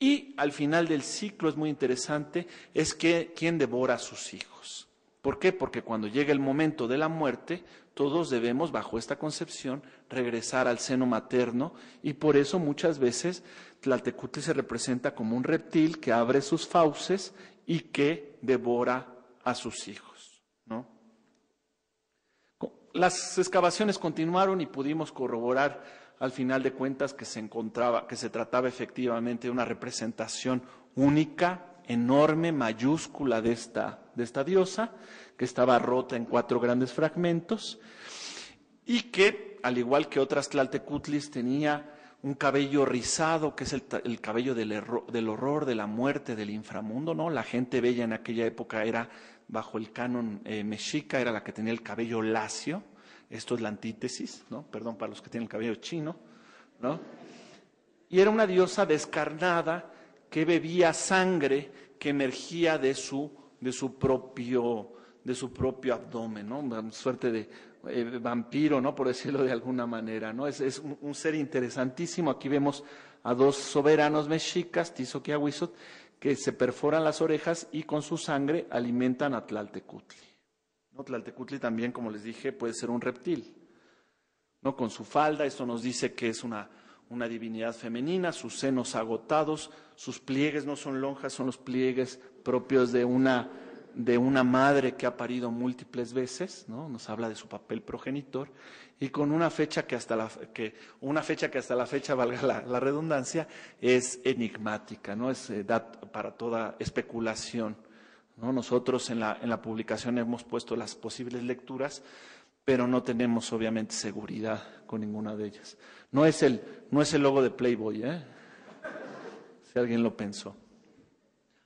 Y al final del ciclo es muy interesante, es que quien devora a sus hijos. ¿Por qué? Porque cuando llega el momento de la muerte, todos debemos, bajo esta concepción, regresar al seno materno y por eso muchas veces Tlaltecuhtli se representa como un reptil que abre sus fauces y que devora a sus hijos. Las excavaciones continuaron y pudimos corroborar al final de cuentas que se encontraba, que se trataba efectivamente de una representación única, enorme, mayúscula de esta, de esta diosa, que estaba rota en cuatro grandes fragmentos, y que, al igual que otras tlaltecutlis, tenía un cabello rizado, que es el, cabello del, horror, de la muerte, del inframundo, ¿no? La gente bella en aquella época era, bajo el canon eh, mexica, era la que tenía el cabello lacio. Esto es la antítesis, ¿no? Perdón para los que tienen el cabello chino, ¿no? Y era una diosa descarnada que bebía sangre que emergía de su, de su propio de su propio abdomen, ¿no? suerte de eh, vampiro, ¿no? Por decirlo de alguna manera, ¿no? Es, un, ser interesantísimo. Aquí vemos a dos soberanos mexicas, Tizoc y que se perforan las orejas y con su sangre alimentan a Tlaltecutli. Tlaltecutli también, como les dije, puede ser un reptil, ¿no? Con su falda, esto nos dice que es una divinidad femenina, sus senos agotados, sus pliegues no son lonjas, son los pliegues propios de una de una madre que ha parido múltiples veces, ¿no? Nos habla de su papel progenitor y con una fecha que hasta la, que, una fecha que hasta la fecha, valga la, redundancia, es enigmática, ¿no? Es edad eh, para toda especulación, Nosotros en la, en la publicación hemos puesto las posibles lecturas, pero no tenemos obviamente seguridad con ninguna de ellas. No es el, no es el logo de Playboy, ¿eh? Si alguien lo pensó.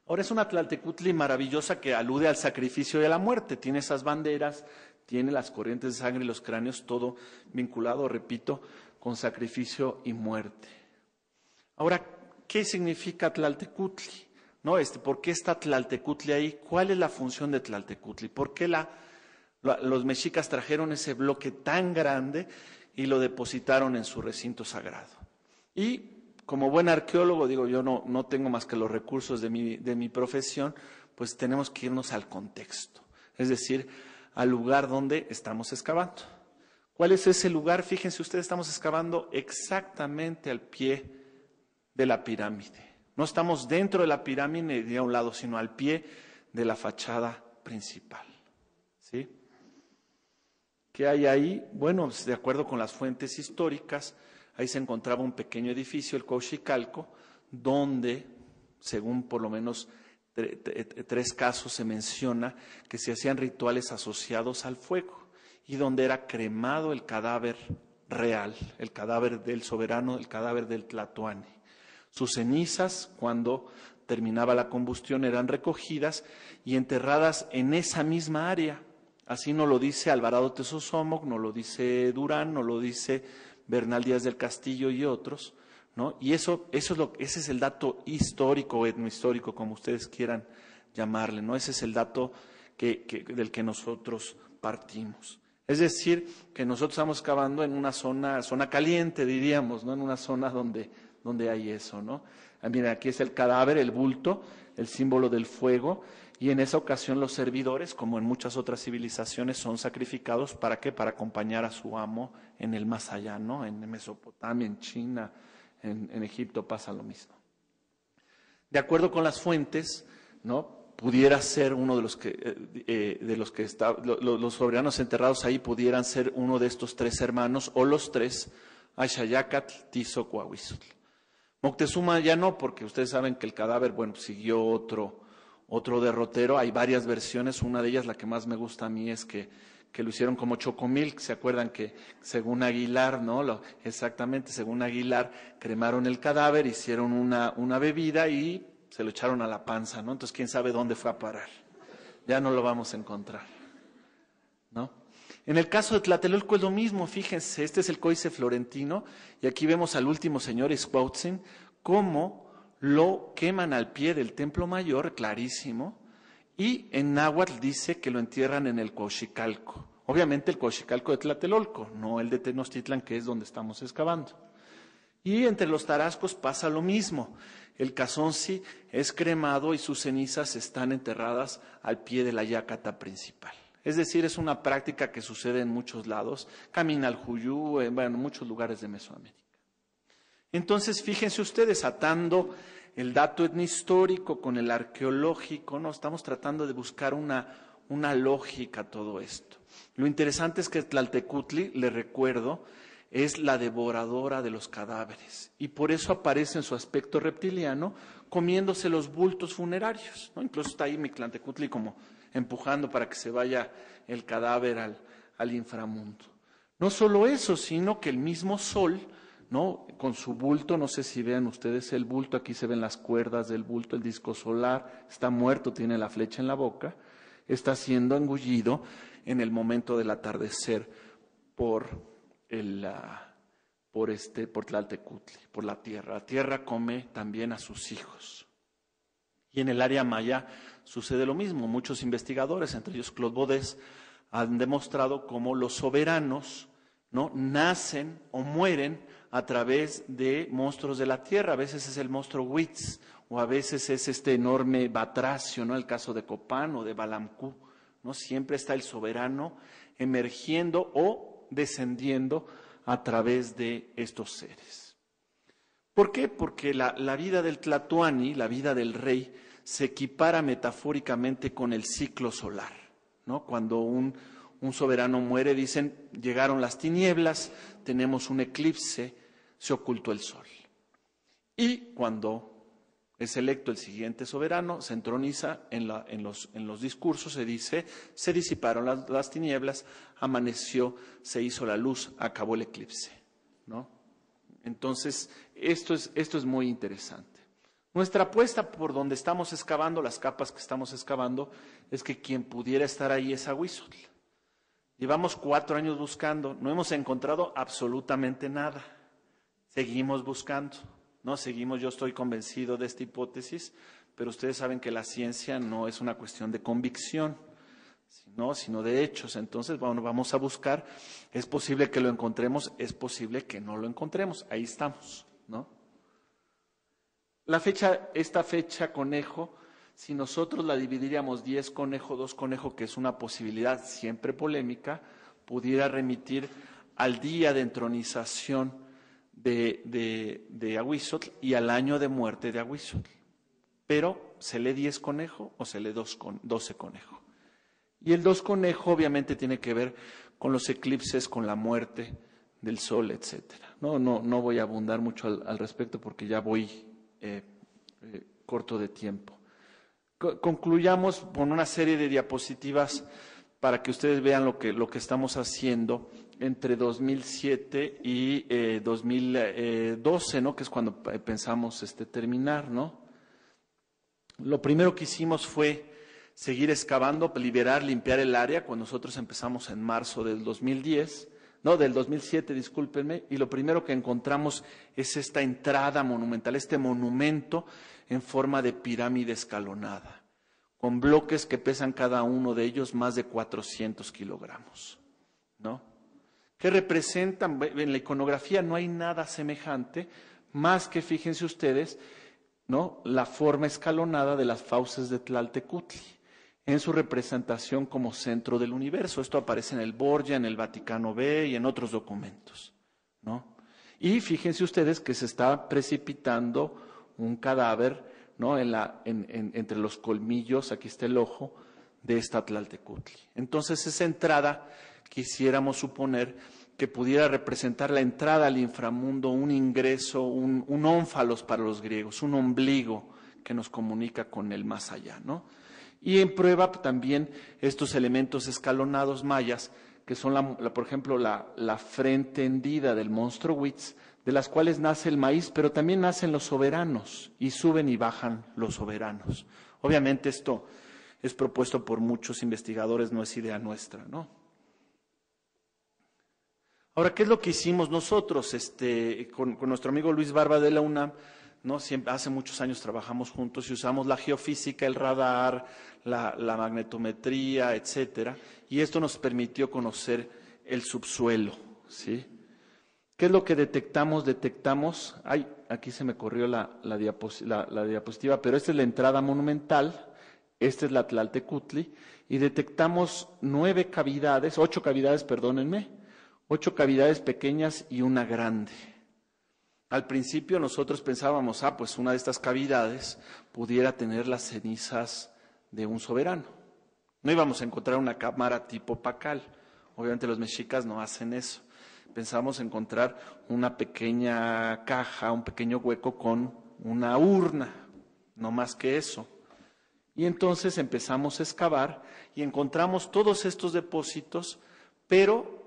Ahora es una Tlaltecutli maravillosa que alude al sacrificio y a la muerte. Tiene esas banderas, tiene las corrientes de sangre y los cráneos, todo vinculado, repito, con sacrificio y muerte. Ahora, ¿qué significa Tlaltecutli? ¿No? Este, ¿Por qué está Tlaltecutli ahí? ¿Cuál es la función de Tlaltecutli? ¿Por qué los mexicas trajeron ese bloque tan grande y lo depositaron en su recinto sagrado? Y como buen arqueólogo, digo, yo no, tengo más que los recursos de mi, profesión, pues tenemos que irnos al contexto, es decir, al lugar donde estamos excavando. ¿Cuál es ese lugar? Fíjense ustedes, estamos excavando exactamente al pie de la pirámide. No estamos dentro de la pirámide de un lado, sino al pie de la fachada principal. ¿Sí? ¿Qué hay ahí? Bueno, pues, de acuerdo con las fuentes históricas, Ahí se encontraba un pequeño edificio, el Cochicalco, donde, según por lo menos tres casos se menciona, que se hacían rituales asociados al fuego y donde era cremado el cadáver real, el cadáver del soberano, el cadáver del Tlatoani. Sus cenizas, cuando terminaba la combustión, eran recogidas y enterradas en esa misma área. Así no lo dice Alvarado Tesosomoc, no lo dice Durán, no lo dice Bernal Díaz del Castillo y otros, ¿no? Y eso, eso es lo, ese es el dato histórico o etnohistórico, como ustedes quieran llamarle, ¿no? Ese es el dato que, del que nosotros partimos. Es decir, que nosotros estamos cavando en una zona, zona caliente, diríamos, ¿no? En una zona donde, donde hay eso, ¿no? Ah, aquí es el cadáver, el bulto, el símbolo del fuego, y en esa ocasión los servidores, como en muchas otras civilizaciones, son sacrificados para qué? Para acompañar a su amo en el más allá, ¿no? En Mesopotamia, en China, en, Egipto pasa lo mismo. De acuerdo con las fuentes, ¿no? pudiera ser uno de los que, eh, eh, de los que los soberanos enterrados ahí pudieran ser uno de estos tres hermanos o los tres, Ashayacatl, Tiso, Moctezuma ya no, porque ustedes saben que el cadáver, bueno, siguió otro, otro derrotero. Hay varias versiones, una de ellas, la que más me gusta a mí, es que, que lo hicieron como chocomilk. ¿Se acuerdan que según Aguilar, no? exactamente, según Aguilar, cremaron el cadáver, hicieron una, bebida y se lo echaron a la panza, ¿no? Entonces, quién sabe dónde fue a parar. Ya no lo vamos a encontrar, ¿no? En el caso de Tlatelolco es lo mismo, fíjense, este es el códice florentino, y aquí vemos al último señor Squautzin, cómo lo queman al pie del templo mayor, clarísimo, y en náhuatl dice que lo entierran en el Cochicalco. Obviamente el Cochicalco de Tlatelolco, no el de Tenochtitlan, que es donde estamos excavando. Y entre los tarascos pasa lo mismo. El cazonci es cremado y sus cenizas están enterradas al pie de la yacata principal. Es decir, es una práctica que sucede en muchos lados. Camina al Juyú, en muchos lugares de Mesoamérica. Entonces, fíjense ustedes, atando el dato histórico con el arqueológico, no estamos tratando de buscar una, lógica a todo esto. Lo interesante es que Tlaltecutli, le recuerdo, es la devoradora de los cadáveres y por eso aparece en su aspecto reptiliano comiéndose los bultos funerarios. Incluso está ahí Tlaltecutli como empujando para que se vaya el cadáver al, al inframundo. No solo eso, sino que el mismo sol ¿no? Con su bulto, no sé si vean ustedes el bulto, aquí se ven las cuerdas del bulto, el disco solar, está muerto, tiene la flecha en la boca, está siendo engullido en el momento del atardecer por ah, por este, por Tlaltecutli, por la tierra. La tierra come también a sus hijos. Y en el área maya sucede lo mismo. Muchos investigadores, entre ellos Claude Baudet, han demostrado cómo los soberanos, ¿no? Nacen o mueren a través de monstruos de la tierra. A veces es el monstruo Witz o a veces es este enorme batracio, ¿no? El caso de Copán o de Balamcú, ¿no? Siempre está el soberano emergiendo o descendiendo a través de estos seres. ¿Por qué? Porque la, vida del Tlatuani, la vida del rey, se equipara metafóricamente con el ciclo solar, ¿no? Cuando un, un soberano muere, dicen, llegaron las tinieblas, tenemos un eclipse, se ocultó el sol. Y cuando es electo el siguiente soberano, se entroniza en, los, discursos, se dice, se disiparon las, tinieblas, amaneció, se hizo la luz, acabó el eclipse. Entonces, esto es, esto es muy interesante. Nuestra apuesta por donde estamos excavando, las capas que estamos excavando, es que quien pudiera estar ahí es Aguizotl. Llevamos cuatro años buscando, no hemos encontrado absolutamente nada. Seguimos buscando, ¿no? Seguimos, yo estoy convencido de esta hipótesis, pero ustedes saben que la ciencia no es una cuestión de convicción, ¿no? sino de hechos. Entonces, bueno, vamos a buscar, es posible que lo encontremos, es posible que no lo encontremos, ahí estamos, ¿no? La fecha, esta fecha conejo, si nosotros la dividiríamos 10 conejo, 2 conejo, que es una posibilidad siempre polémica, pudiera remitir al día de entronización de, de, Aguizotl y al año de muerte de Aguizotl. Pero se lee 10 conejo o se lee 12 conejo. Y el 2 conejo obviamente tiene que ver con los eclipses, con la muerte del sol, etcétera. No, no, voy a abundar mucho al, respecto porque ya voy eh, eh, corto de tiempo. concluyamos con una serie de diapositivas para que ustedes vean lo que, lo que estamos haciendo entre 2007 y 2012, eh, ¿no? Que es cuando eh, pensamos este, terminar, ¿no? Lo primero que hicimos fue seguir excavando, liberar, limpiar el área, cuando nosotros empezamos en marzo del 2010, no, del 2007, discúlpenme, y lo primero que encontramos es esta entrada monumental, este monumento en forma de pirámide escalonada, con bloques que pesan cada uno de ellos más de 400 kilogramos, ¿no? que representan, en la iconografía no hay nada semejante, más que fíjense ustedes, ¿no? La forma escalonada de las fauces de Tlaltecutli en su representación como centro del universo. Esto aparece en el Borgia, en el Vaticano B y en otros documentos, ¿no? Y fíjense ustedes que se está precipitando un cadáver, ¿no? En la, entre los colmillos, aquí está el ojo, de esta Tlaltecutli. Entonces esa entrada quisiéramos suponer que pudiera representar la entrada al inframundo, un ingreso, un, un ónfalos para los griegos, un ombligo que nos comunica con el más allá, ¿no? Y en prueba también estos elementos escalonados mayas, que son, por ejemplo, la, la, frente hendida del monstruo Witz, de las cuales nace el maíz, pero también nacen los soberanos y suben y bajan los soberanos. Obviamente esto es propuesto por muchos investigadores, no es idea nuestra, ¿no? Ahora, ¿qué es lo que hicimos nosotros este, con, nuestro amigo Luis Barba de la UNAM? ¿no? Siempre, hace muchos años trabajamos juntos y usamos la geofísica, el radar, la, magnetometría, etcétera, y esto nos permitió conocer el subsuelo, ¿sí? ¿Qué es lo que detectamos? Detectamos, ay, aquí se me corrió la, la diapositiva, pero esta es la entrada monumental, esta es la Tlaltecutli, y detectamos nueve cavidades, ocho cavidades, perdónenme, ocho cavidades pequeñas y una grande. Al principio nosotros pensábamos, ah, pues una de estas cavidades pudiera tener las cenizas de un soberano. No íbamos a encontrar una cámara tipo pacal. Obviamente los mexicas no hacen eso. Pensábamos encontrar una pequeña caja, un pequeño hueco con una urna, no más que eso. Y entonces empezamos a excavar y encontramos todos estos depósitos, pero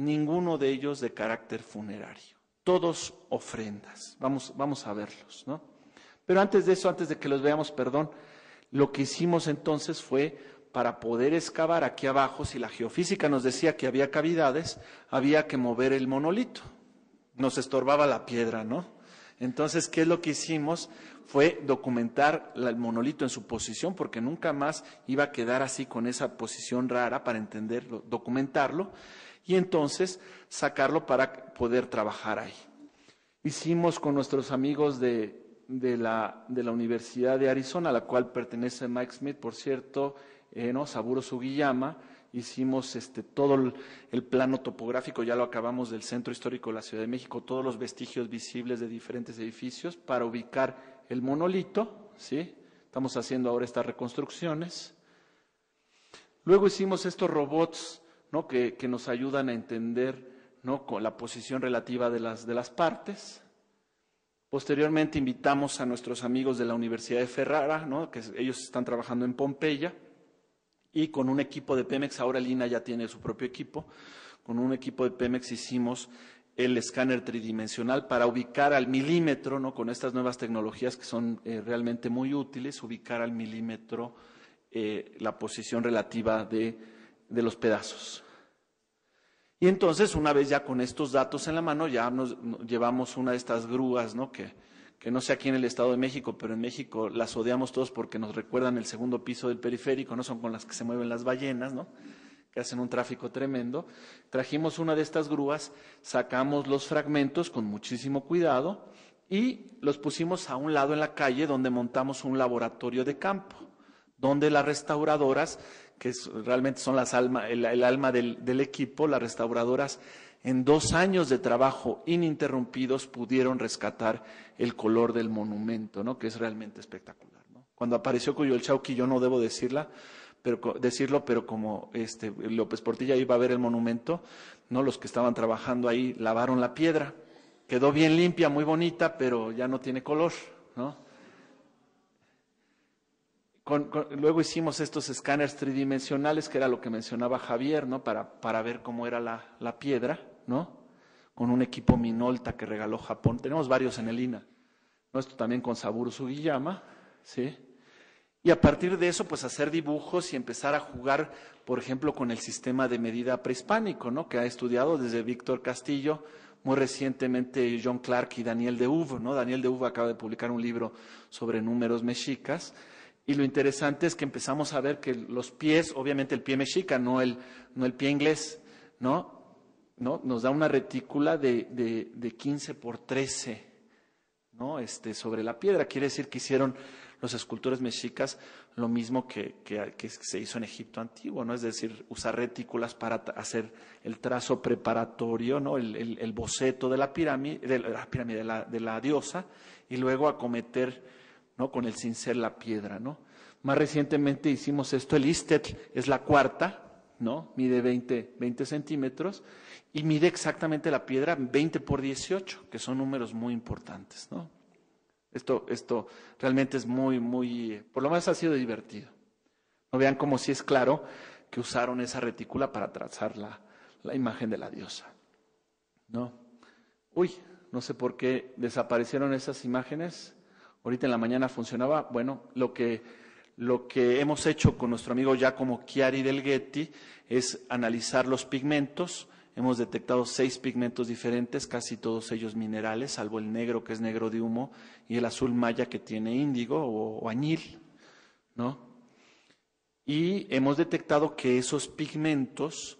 ninguno de ellos de carácter funerario, todos ofrendas. Vamos, a verlos, ¿no? Pero antes de eso, antes de que los veamos, perdón, lo que hicimos entonces fue para poder excavar aquí abajo, si la geofísica nos decía que había cavidades, había que mover el monolito. Nos estorbaba la piedra, ¿no? Entonces, ¿qué es lo que hicimos? Fue documentar el monolito en su posición, porque nunca más iba a quedar así con esa posición rara para entenderlo, documentarlo y entonces sacarlo para poder trabajar ahí. Hicimos con nuestros amigos de, la, Universidad de Arizona, a la cual pertenece Mike Smith, por cierto, eh, Saburo Sugiyama, hicimos este, todo el, el, plano topográfico, ya lo acabamos del Centro Histórico de la Ciudad de México, todos los vestigios visibles de diferentes edificios para ubicar el monolito, ¿sí? Estamos haciendo ahora estas reconstrucciones. Luego hicimos estos robots que, nos ayudan a entender la posición relativa de las, partes. Posteriormente invitamos a nuestros amigos de la Universidad de Ferrara, que ellos están trabajando en Pompeya, y con un equipo de Pemex, ahora Lina ya tiene su propio equipo, con un equipo de Pemex hicimos el escáner tridimensional para ubicar al milímetro, ¿no? con estas nuevas tecnologías que son eh, realmente muy útiles, ubicar al milímetro eh, la posición relativa de de los pedazos. Y entonces, una vez ya con estos datos en la mano, ya nos, llevamos una de estas grúas, ¿no? Que, que no sé aquí en el Estado de México, pero en México las odiamos todos porque nos recuerdan el segundo piso del periférico, ¿no? Son con las que se mueven las ballenas, ¿no? que hacen un tráfico tremendo. Trajimos una de estas grúas, sacamos los fragmentos con muchísimo cuidado y los pusimos a un lado en la calle donde montamos un laboratorio de campo, donde las restauradoras que realmente son las el, alma del, equipo, las restauradoras, en dos años de trabajo ininterrumpidos pudieron rescatar el color del monumento, ¿no? que es realmente espectacular. ¿no? Cuando apareció el Chauqui, yo no debo decirla, pero, decirlo, pero como este, López Portilla iba a ver el monumento, ¿no? los que estaban trabajando ahí lavaron la piedra. Quedó bien limpia, muy bonita, pero ya no tiene color. ¿no? luego hicimos estos escáneres tridimensionales, que era lo que mencionaba Javier, ¿no? Para, ver cómo era la, piedra, ¿no? Con un equipo Minolta que regaló Japón. Tenemos varios en el INA. ¿no? Esto también con Saburo Sugiyama, ¿sí? Y a partir de eso, pues hacer dibujos y empezar a jugar, por ejemplo, con el sistema de medida prehispánico, ¿no? Que ha estudiado desde Víctor Castillo, muy recientemente John Clark y Daniel de Uvo, ¿no? Daniel de acaba de publicar un libro sobre números mexicas. Y lo interesante es que empezamos a ver que los pies, obviamente el pie mexica, no el, no el pie inglés, ¿no? ¿no? Nos da una retícula de, de, 15 por 13, ¿no? Este, sobre la piedra. Quiere decir que hicieron los escultores mexicas lo mismo que, que, se hizo en Egipto antiguo, ¿no? Es decir, usar retículas para hacer el trazo preparatorio, ¿no? El, boceto de la pirámide, de la, pirámide de la diosa, y luego acometer con el ser la piedra, ¿no? Más recientemente hicimos esto, el Istetl es la cuarta, ¿no? Mide 20, centímetros y mide exactamente la piedra 20 por 18, que son números muy importantes, Esto, esto realmente es muy, muy, por lo menos ha sido divertido. No vean como si es claro que usaron esa retícula para trazar la, imagen de la diosa, ¿no? Uy, no sé por qué desaparecieron esas imágenes ahorita en la mañana funcionaba, bueno, lo que, hemos hecho con nuestro amigo Giacomo Chiari del Getty es analizar los pigmentos. Hemos detectado seis pigmentos diferentes, casi todos ellos minerales, salvo el negro que es negro de humo y el azul maya que tiene índigo o, añil, ¿no? Y hemos detectado que esos pigmentos,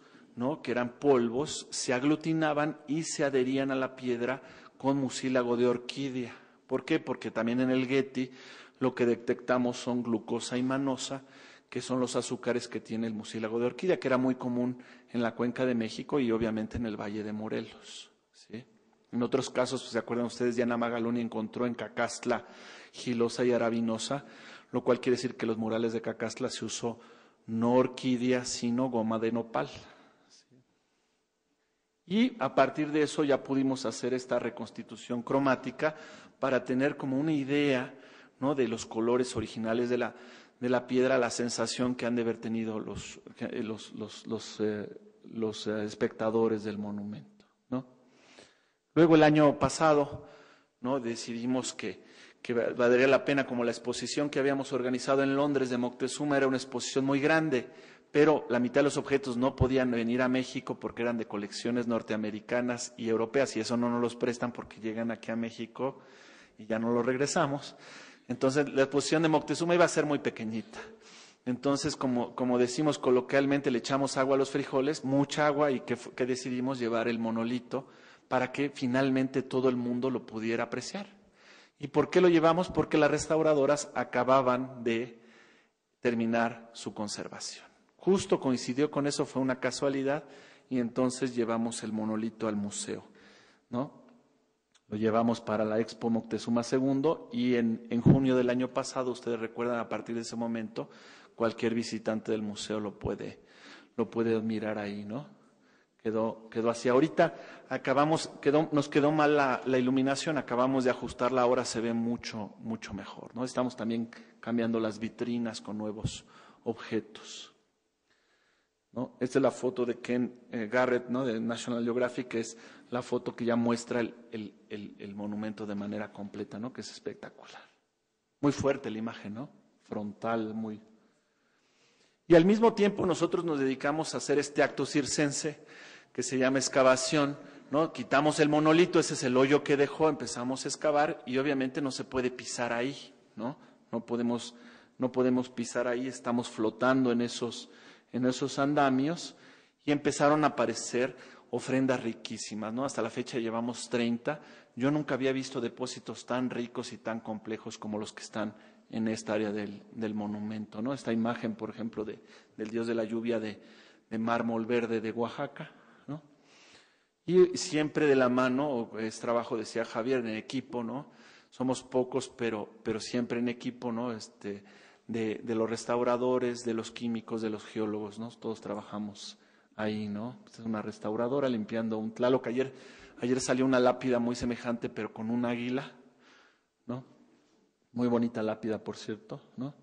que eran polvos, se aglutinaban y se adherían a la piedra con mucílago de orquídea. ¿Por qué? Porque también en el Getty lo que detectamos son glucosa y manosa, que son los azúcares que tiene el mucílago de orquídea, que era muy común en la cuenca de México y obviamente en el Valle de Morelos. En otros casos, pues, se acuerdan ustedes, Diana Magaloni encontró en Cacastla gilosa y arabinosa, lo cual quiere decir que los murales de Cacastla se usó no orquídea, sino goma de nopal. Y a partir de eso ya pudimos hacer esta reconstitución cromática para tener como una idea de los colores originales de la, de la piedra, la sensación que han de haber tenido los, eh, los, los, los, eh, los eh, espectadores del monumento. Luego el año pasado ¿no? decidimos que, que valdría la pena, como la exposición que habíamos organizado en Londres de Moctezuma era una exposición muy grande, pero la mitad de los objetos no podían venir a México porque eran de colecciones norteamericanas y europeas, y eso no nos los prestan porque llegan aquí a México y ya no los regresamos. Entonces, la exposición de Moctezuma iba a ser muy pequeñita. Entonces, como, decimos coloquialmente, le echamos agua a los frijoles, mucha agua, y que decidimos llevar el monolito para que finalmente todo el mundo lo pudiera apreciar. ¿Y por qué lo llevamos? Porque las restauradoras acababan de terminar su conservación. Justo coincidió con eso, fue una casualidad, y entonces llevamos el monolito al museo, ¿no? Lo llevamos para la Expo Moctezuma II y en, junio del año pasado, ustedes recuerdan, a partir de ese momento, cualquier visitante del museo lo puede, lo puede admirar ahí, ¿no? Quedó, quedó así. Ahorita acabamos, quedó, nos quedó mal la, la, iluminación, acabamos de ajustarla, ahora se ve mucho, mucho mejor, ¿no? Estamos también cambiando las vitrinas con nuevos objetos. Esta es la foto de Ken eh, Garrett, ¿no? De National Geographic, que es la foto que ya muestra el, monumento de manera completa, ¿no? Que es espectacular. Muy fuerte la imagen, ¿no? Frontal, muy. Y al mismo tiempo nosotros nos dedicamos a hacer este acto circense que se llama excavación, ¿no? Quitamos el monolito, ese es el hoyo que dejó, empezamos a excavar y obviamente no se puede pisar ahí, ¿no? No podemos, no podemos pisar ahí, estamos flotando en esos, en esos andamios y empezaron a aparecer ofrendas riquísimas, ¿no? Hasta la fecha llevamos 30. Yo nunca había visto depósitos tan ricos y tan complejos como los que están en esta área del, del monumento, ¿no? Esta imagen, por ejemplo, de, del dios de la lluvia de, de mármol verde de Oaxaca, ¿no? Y siempre de la mano, es trabajo, decía Javier, en equipo, ¿no? Somos pocos, pero, pero siempre en equipo, ¿no? Este, de, los restauradores, de los químicos, de los geólogos, ¿no? Todos trabajamos ahí, ¿no? Pues, es una restauradora limpiando un tlaloc. Ayer, ayer salió una lápida muy semejante, pero con un águila, ¿no? Muy bonita lápida, por cierto, ¿no?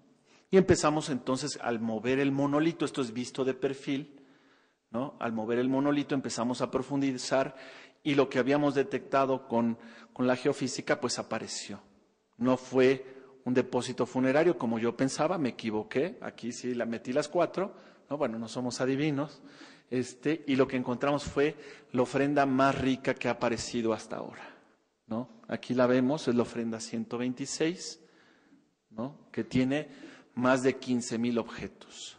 Y empezamos entonces al mover el monolito, esto es visto de perfil, ¿no? Al mover el monolito empezamos a profundizar y lo que habíamos detectado con, con la geofísica pues apareció. No fue un depósito funerario, como yo pensaba, me equivoqué, aquí sí la metí las cuatro, no, bueno, no somos adivinos, este, y lo que encontramos fue la ofrenda más rica que ha aparecido hasta ahora, ¿no? Aquí la vemos, es la ofrenda 126, ¿no? Que tiene más de 15 mil objetos.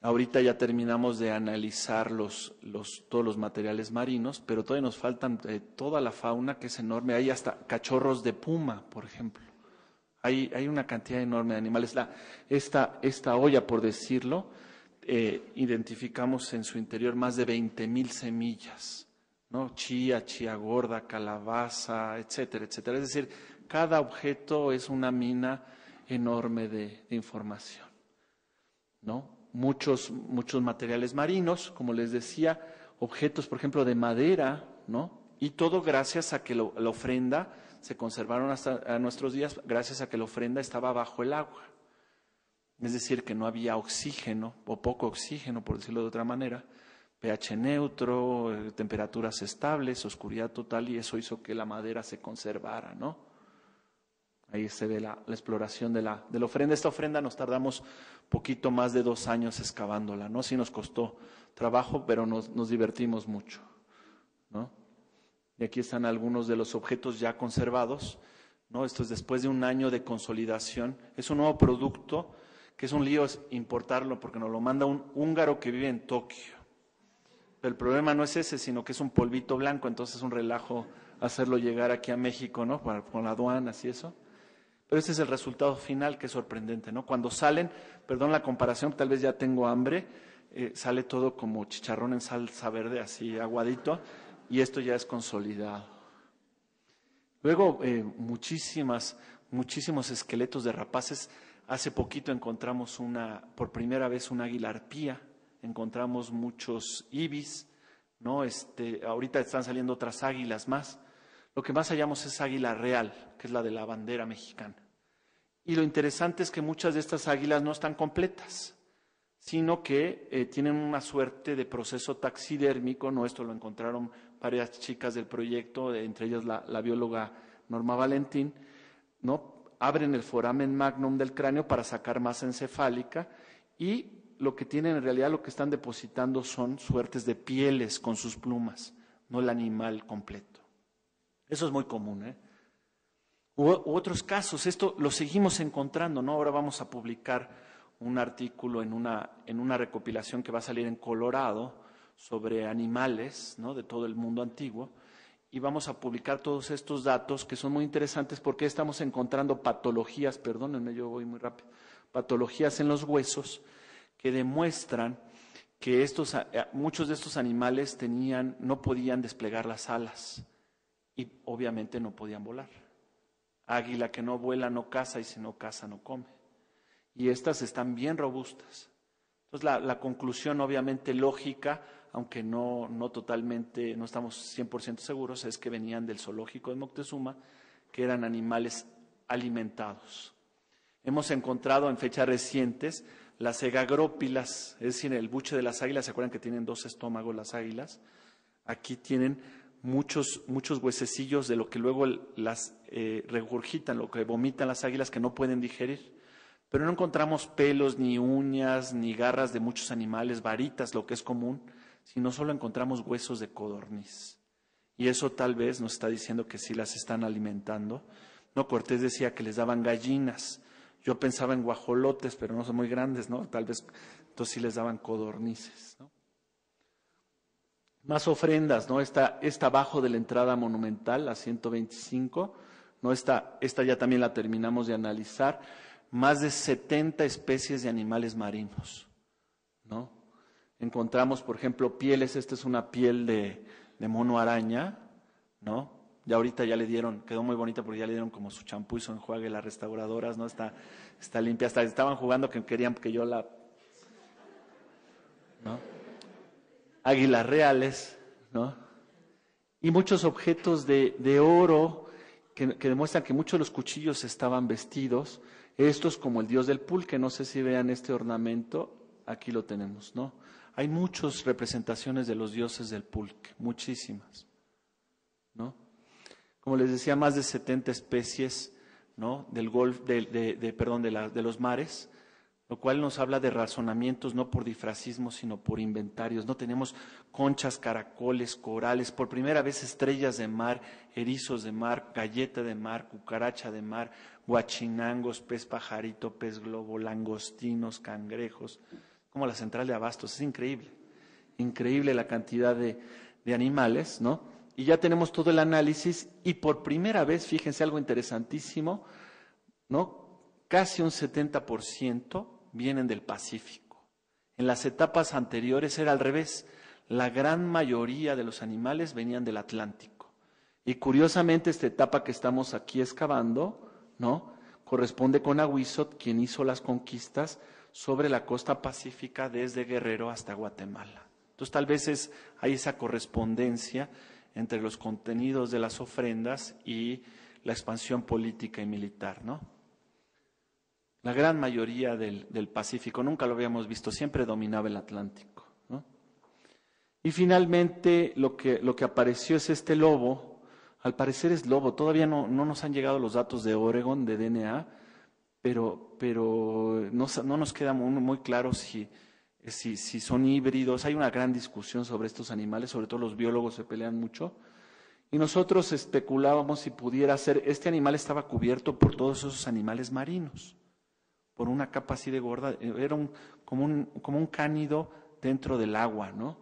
Ahorita ya terminamos de analizar los, los, todos los materiales marinos, pero todavía nos faltan eh, toda la fauna que es enorme. Hay hasta cachorros de puma, por ejemplo. Hay, una cantidad enorme de animales. esta, olla, por decirlo, eh, identificamos en su interior más de 20.000 semillas, ¿no? Chía, chía gorda, calabaza, etcétera, etcétera. Es decir, cada objeto es una mina enorme de, información, ¿no? Muchos, muchos materiales marinos, como les decía, objetos, por ejemplo, de madera, ¿no? Y todo gracias a que la ofrenda se conservaron hasta nuestros días gracias a que la ofrenda estaba bajo el agua. Es decir, que no había oxígeno, o poco oxígeno, por decirlo de otra manera, pH neutro, eh, temperaturas estables, oscuridad total, y eso hizo que la madera se conservara, ¿no? Ahí se ve la, exploración de la, de la ofrenda. Esta ofrenda nos tardamos poquito más de dos años excavándola, ¿no? Sí nos costó trabajo, pero nos, nos divertimos mucho, ¿no? Y aquí están algunos de los objetos ya conservados. ¿no? Esto es después de un año de consolidación. Es un nuevo producto que es un lío importarlo porque nos lo manda un húngaro que vive en Tokio. Pero el problema no es ese, sino que es un polvito blanco, entonces es un relajo hacerlo llegar aquí a México, ¿no? Con aduana y eso. Pero este es el resultado final que es sorprendente, ¿no? Cuando salen, perdón la comparación, tal vez ya tengo hambre, eh, sale todo como chicharrón en salsa verde, así aguadito, y esto ya es consolidado. Luego, eh, muchísimas, muchísimos esqueletos de rapaces. Hace poquito encontramos una, por primera vez, un águila arpía, encontramos muchos ibis, ¿no? Este, ahorita están saliendo otras águilas más. Lo que más hallamos es águila real, que es la de la bandera mexicana. Y lo interesante es que muchas de estas águilas no están completas, sino que eh, tienen una suerte de proceso taxidérmico, no esto lo encontraron varias chicas del proyecto, entre ellas la, bióloga Norma Valentín, ¿no? abren el foramen magnum del cráneo para sacar masa encefálica y lo que tienen en realidad, lo que están depositando son suertes de pieles con sus plumas, no el animal completo. Eso es muy común. ¿eh? otros casos, esto lo seguimos encontrando, ¿no? Ahora vamos a publicar un artículo en una, en una recopilación que va a salir en Colorado sobre animales ¿no? de todo el mundo antiguo. Y vamos a publicar todos estos datos que son muy interesantes porque estamos encontrando patologías, perdónenme, yo voy muy rápido, patologías en los huesos que demuestran que estos, muchos de estos animales tenían, no podían desplegar las alas y obviamente no podían volar. Águila que no vuela no caza y si no caza no come. Y estas están bien robustas. Entonces la, la conclusión obviamente lógica aunque no, no totalmente, no estamos 100% seguros, es que venían del zoológico de Moctezuma, que eran animales alimentados. Hemos encontrado en fechas recientes las egagrópilas, es decir, el buche de las águilas, ¿se acuerdan que tienen dos estómagos las águilas? Aquí tienen muchos, muchos huesecillos de lo que luego las eh, regurgitan, lo que vomitan las águilas que no pueden digerir. Pero no encontramos pelos, ni uñas, ni garras de muchos animales, varitas, lo que es común, si no, solo encontramos huesos de codorniz. Y eso tal vez nos está diciendo que sí las están alimentando. No, Cortés decía que les daban gallinas. Yo pensaba en guajolotes, pero no son muy grandes, ¿no? Tal vez entonces sí les daban codornices, Más ofrendas, ¿no? Esta, abajo de la entrada monumental, la 125, ¿no? Esta, esta ya también la terminamos de analizar. Más de 70 especies de animales marinos, ¿no? encontramos, por ejemplo, pieles. Esta es una piel de, mono araña, ¿no? Ya ahorita ya le dieron, quedó muy bonita porque ya le dieron como su champú y su enjuague las restauradoras, ¿no? Está, está limpia. Hasta estaban jugando que querían que yo la. ¿No? Águilas reales, ¿no? Y muchos objetos de, oro que, que, demuestran que muchos de los cuchillos estaban vestidos. Estos como el dios del pulque, no sé si vean este ornamento, aquí lo tenemos, ¿no? Hay muchas representaciones de los dioses del pulque, muchísimas. ¿no? Como les decía, más de 70 especies ¿no? del golf, de, de, perdón, de, de los mares, lo cual nos habla de razonamientos no por difracismo, sino por inventarios. No tenemos conchas, caracoles, corales, por primera vez estrellas de mar, erizos de mar, galleta de mar, cucaracha de mar, guachinangos, pez pajarito, pez globo, langostinos, cangrejos, como la central de abastos. Es increíble, increíble la cantidad de, animales, ¿no? Y ya tenemos todo el análisis y por primera vez, fíjense algo interesantísimo, ¿no? Casi un 70% vienen del Pacífico. En las etapas anteriores era al revés. La gran mayoría de los animales venían del Atlántico. Y curiosamente esta etapa que estamos aquí excavando, ¿no? Corresponde con Aguizot, quien hizo las conquistas sobre la costa pacífica desde Guerrero hasta Guatemala. Entonces tal vez es, hay esa correspondencia entre los contenidos de las ofrendas y la expansión política y militar, ¿no? La gran mayoría del, Pacífico nunca lo habíamos visto, siempre dominaba el Atlántico. Y finalmente lo que, lo que apareció es este lobo, al parecer es lobo, todavía no, no nos han llegado los datos de Oregon, de DNA, pero, pero no, nos queda muy, claro si, si, si, son híbridos. Hay una gran discusión sobre estos animales, sobre todo los biólogos se pelean mucho. Y nosotros especulábamos si pudiera ser, este animal estaba cubierto por todos esos animales marinos, por una capa así de gorda, eh, era como, un, como un cánido dentro del agua, ¿no?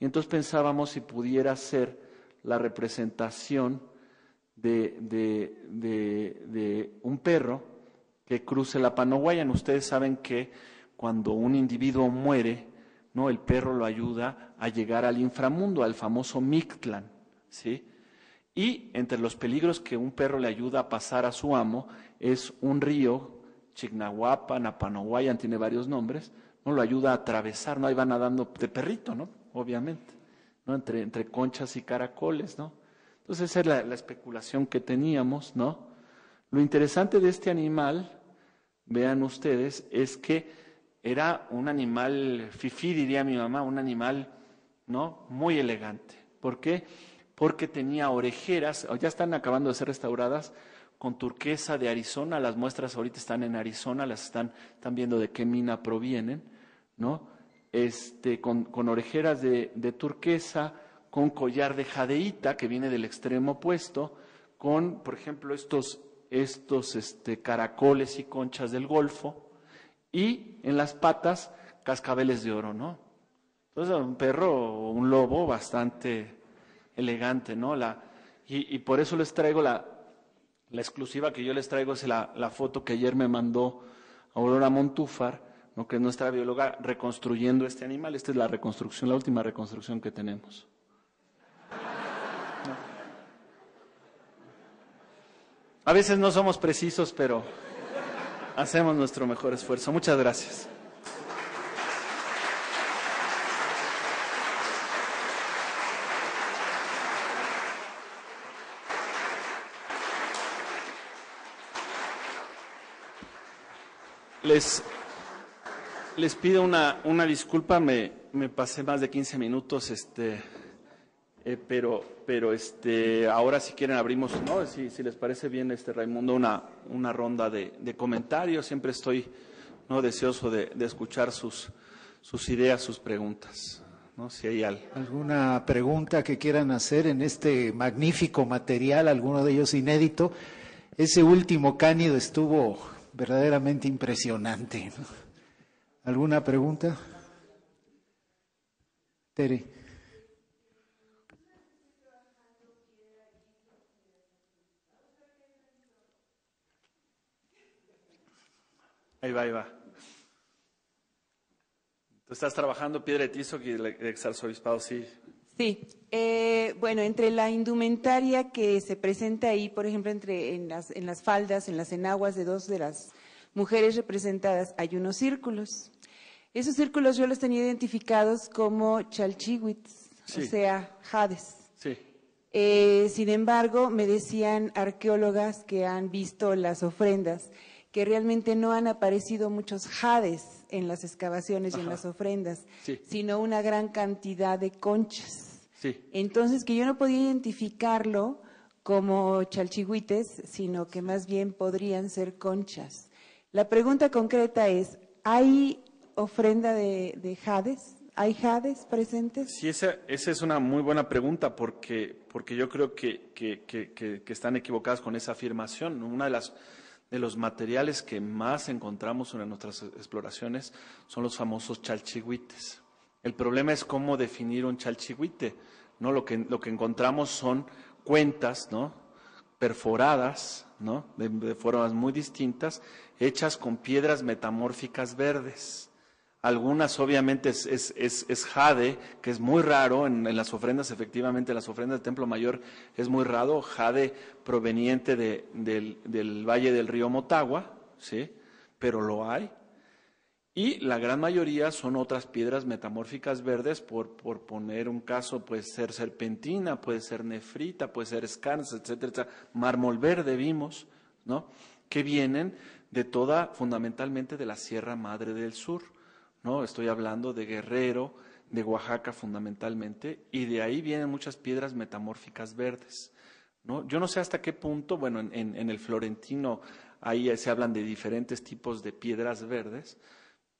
Y entonces pensábamos si pudiera ser la representación de, de, de un perro que cruce la Panaguayan. Ustedes saben que cuando un individuo muere, ¿no? El perro lo ayuda a llegar al inframundo, al famoso Mictlan. ¿sí? Y entre los peligros que un perro le ayuda a pasar a su amo es un río, Chignahuapan, Apanahuayan, tiene varios nombres, ¿no? Lo ayuda a atravesar, ¿no? Ahí va nadando de perrito, ¿no? Obviamente, ¿no? Entre, entre conchas y caracoles, ¿no? Entonces esa es la, la especulación que teníamos, ¿no? Lo interesante de este animal vean ustedes, es que era un animal fifí, diría mi mamá, un animal ¿no? muy elegante. ¿Por qué? Porque tenía orejeras, ya están acabando de ser restauradas, con turquesa de Arizona. Las muestras ahorita están en Arizona, las están, están viendo de qué mina provienen, ¿no? Este, con, orejeras de, de, turquesa, con collar de jadeíta que viene del extremo opuesto, con, por ejemplo, estos estos este, caracoles y conchas del Golfo y en las patas cascabeles de oro, ¿no? Entonces un perro o un lobo bastante elegante, ¿no? La, y, por eso les traigo la, la, exclusiva que yo les traigo es la, foto que ayer me mandó Aurora Montúfar, que es nuestra bióloga reconstruyendo este animal. Esta es la reconstrucción, la última reconstrucción que tenemos. A veces no somos precisos, pero hacemos nuestro mejor esfuerzo. Muchas gracias. Les, les pido una, disculpa, me, me pasé más de 15 minutos. Este, eh, pero, pero este, ahora si quieren abrimos, ¿no? si, si les parece bien, este Raimundo, una, una ronda de, de comentarios. Siempre estoy ¿no? deseoso de, de escuchar sus, sus ideas, sus preguntas. ¿no? Si hay alguna pregunta que quieran hacer en este magnífico material, alguno de ellos inédito. Ese último cánido estuvo verdaderamente impresionante. ¿Alguna pregunta? Tere. Ahí va, ahí va. ¿Tú estás trabajando piedra de tizoc que el ex sí? Sí. Eh, bueno, entre la indumentaria que se presenta ahí, por ejemplo, entre en las, en las faldas, en las enaguas de dos de las mujeres representadas, hay unos círculos. Esos círculos yo los tenía identificados como chalchihuits, o sea, jades. Sí. Eh, sin embargo, me decían arqueólogas que han visto las ofrendas que realmente no han aparecido muchos jades en las excavaciones y en las ofrendas, sino una gran cantidad de conchas. Sí. Entonces, que yo no podía identificarlo como chalchihuites, sino que más bien podrían ser conchas. La pregunta concreta es, ¿hay ofrenda de, jades? ¿Hay jades presentes? Sí, esa, es una muy buena pregunta porque, porque yo creo que, que están equivocadas con esa afirmación. Una de las de los materiales que más encontramos en nuestras exploraciones son los famosos chalchihuites. El problema es cómo definir un chalchihuite. ¿no? Lo, que, encontramos son cuentas ¿no? perforadas de formas muy distintas, hechas con piedras metamórficas verdes. Algunas obviamente es, jade, que es muy raro en, las ofrendas, efectivamente las ofrendas del Templo Mayor es muy raro, jade proveniente del, valle del río Motagua, ¿sí? pero lo hay. Y la gran mayoría son otras piedras metamórficas verdes, por, poner un caso, puede ser serpentina, puede ser nefrita, puede ser escarnes, etcétera, etcétera, mármol verde vimos, ¿no? que vienen de toda, fundamentalmente de la Sierra Madre del Sur Estoy hablando de Guerrero, de Oaxaca fundamentalmente, y de ahí vienen muchas piedras metamórficas verdes. ¿no? Yo no sé hasta qué punto, bueno, en, el florentino ahí se hablan de diferentes tipos de piedras verdes,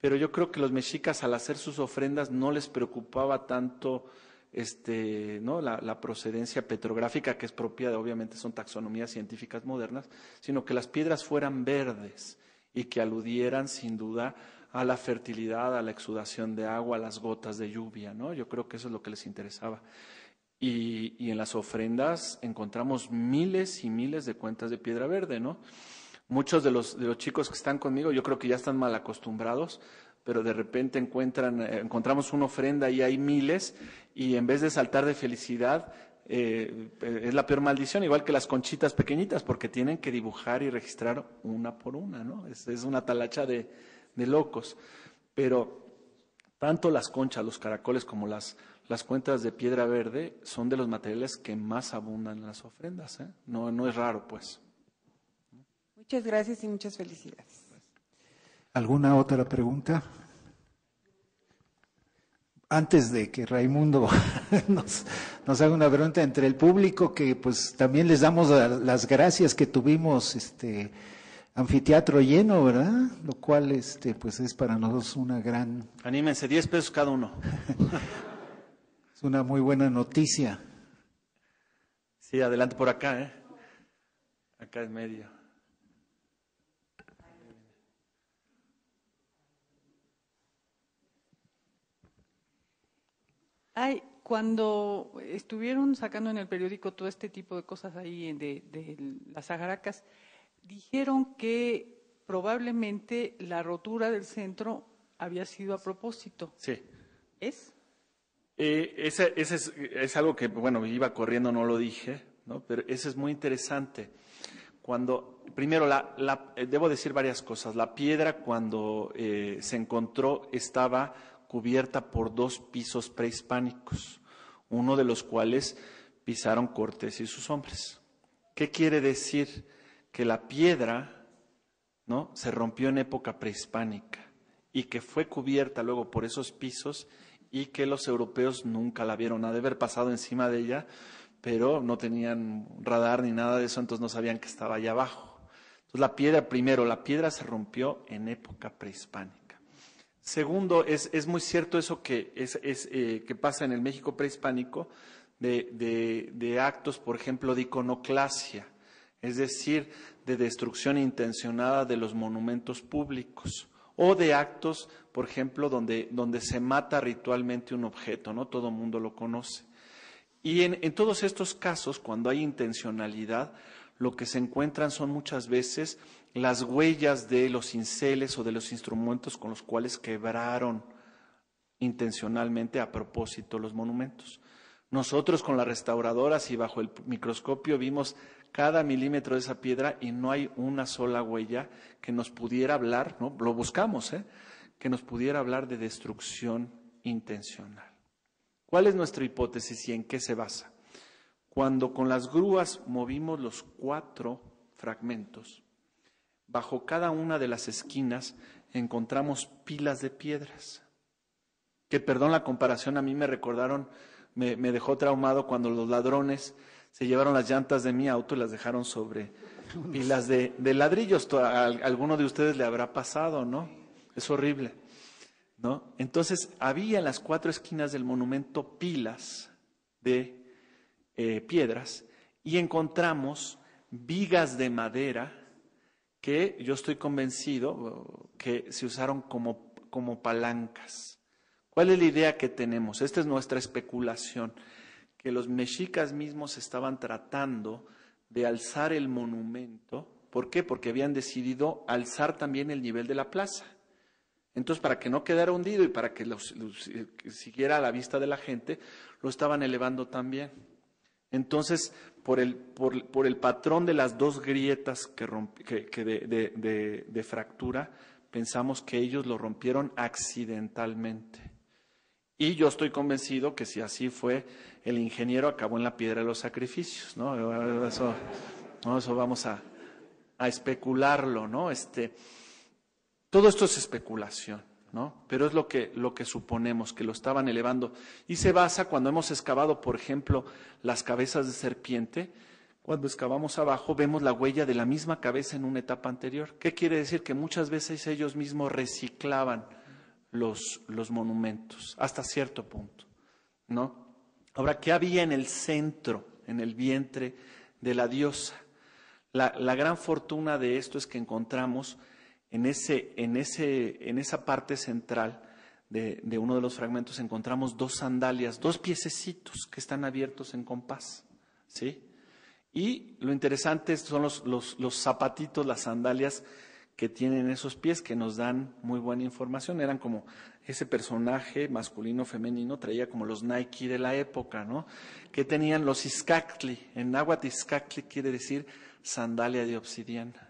pero yo creo que los mexicas al hacer sus ofrendas no les preocupaba tanto este, ¿no? La, la, procedencia petrográfica que es propia de, obviamente, son taxonomías científicas modernas, sino que las piedras fueran verdes y que aludieran sin duda a la fertilidad, a la exudación de agua, a las gotas de lluvia, ¿no? Yo creo que eso es lo que les interesaba. Y, en las ofrendas encontramos miles y miles de cuentas de piedra verde, ¿no? Muchos de los, de los chicos que están conmigo, yo creo que ya están mal acostumbrados, pero de repente encuentran, eh, encontramos una ofrenda y hay miles, y en vez de saltar de felicidad, eh, eh, es la peor maldición, igual que las conchitas pequeñitas, porque tienen que dibujar y registrar una por una, ¿no? es una talacha de, locos. Pero tanto las conchas, los caracoles como las, las cuentas de piedra verde son de los materiales que más abundan en las ofrendas. ¿eh? No, no es raro, pues. Muchas gracias y muchas felicidades. ¿Alguna otra pregunta? Antes de que Raimundo *laughs* nos, nos, haga una pregunta entre el público, que pues también les damos las gracias que tuvimos este, anfiteatro lleno, ¿verdad? Lo cual este, pues es para nosotros una gran... Anímense, 10 pesos cada uno. *laughs* es una muy buena noticia. Sí, adelante por acá, ¿eh? Acá en medio. Ay, cuando estuvieron sacando en el periódico todo este tipo de cosas ahí de, de las agaracas, dijeron que probablemente la rotura del centro había sido a propósito. Sí. ¿Es? Eh, es, algo que, bueno, iba corriendo, no lo dije, pero eso es muy interesante. Cuando, primero, la, eh, debo decir varias cosas. La piedra cuando eh, se encontró estaba cubierta por dos pisos prehispánicos, uno de los cuales pisaron Cortés y sus hombres. ¿Qué quiere decir? que la piedra ¿no? se rompió en época prehispánica y que fue cubierta luego por esos pisos y que los europeos nunca la vieron, nada de haber pasado encima de ella, pero no tenían radar ni nada de eso, entonces no sabían que estaba allá abajo. Entonces la piedra, primero, la piedra se rompió en época prehispánica. Segundo, es, muy cierto eso que, es, eh, que pasa en el México prehispánico de, de actos, por ejemplo, de iconoclasia es decir, de destrucción intencionada de los monumentos públicos o de actos, por ejemplo, donde, se mata ritualmente un objeto, ¿no? Todo el mundo lo conoce. Y en, en todos estos casos, cuando hay intencionalidad, lo que se encuentran son muchas veces las huellas de los cinceles o de los instrumentos con los cuales quebraron intencionalmente a propósito los monumentos. Nosotros con las restauradoras y bajo el microscopio vimos cada milímetro de esa piedra y no hay una sola huella que nos pudiera hablar, ¿no? Lo buscamos, ¿eh? Que nos pudiera hablar de destrucción intencional. ¿Cuál es nuestra hipótesis y en qué se basa? Cuando con las grúas movimos los cuatro fragmentos, bajo cada una de las esquinas encontramos pilas de piedras. Que perdón la comparación, a mí me recordaron, me dejó traumado cuando los ladrones se llevaron las llantas de mi auto y las dejaron sobre pilas de, ladrillos. A alguno de ustedes le habrá pasado, ¿no? Es horrible, ¿no? Entonces, había en las cuatro esquinas del monumento pilas de eh, piedras y encontramos vigas de madera que yo estoy convencido que se usaron como, como palancas. ¿Cuál es la idea que tenemos? Esta es nuestra especulación que los mexicas mismos estaban tratando de alzar el monumento. ¿Por qué? Porque habían decidido alzar también el nivel de la plaza. Entonces, para que no quedara hundido y para que eh, siguiera a la vista de la gente, lo estaban elevando también. Entonces, por el, por, el patrón de las dos grietas que, de fractura, pensamos que ellos lo rompieron accidentalmente. Y yo estoy convencido que si así fue, el ingeniero acabó en la piedra de los sacrificios, ¿no? Eso, Eso vamos a, a especularlo, ¿no? Este, todo esto es especulación, ¿no? Pero es lo que, lo que suponemos, que lo estaban elevando. Y se basa cuando hemos excavado, por ejemplo, las cabezas de serpiente, cuando excavamos abajo vemos la huella de la misma cabeza en una etapa anterior. ¿Qué quiere decir? Que muchas veces ellos mismos reciclaban los, los monumentos, hasta cierto punto, ¿no? Ahora, ¿qué había en el centro, en el vientre de la diosa? La, gran fortuna de esto es que encontramos en, ese, en, esa parte central de, uno de los fragmentos, encontramos dos sandalias, dos piececitos que están abiertos en compás. ¿sí? Y lo interesante son los, los zapatitos, las sandalias que tienen esos pies que nos dan muy buena información. Eran como ese personaje masculino femenino traía como los Nike de la época, ¿no? Que tenían los Iskakli. En náhuatl Iskakli quiere decir sandalia de obsidiana.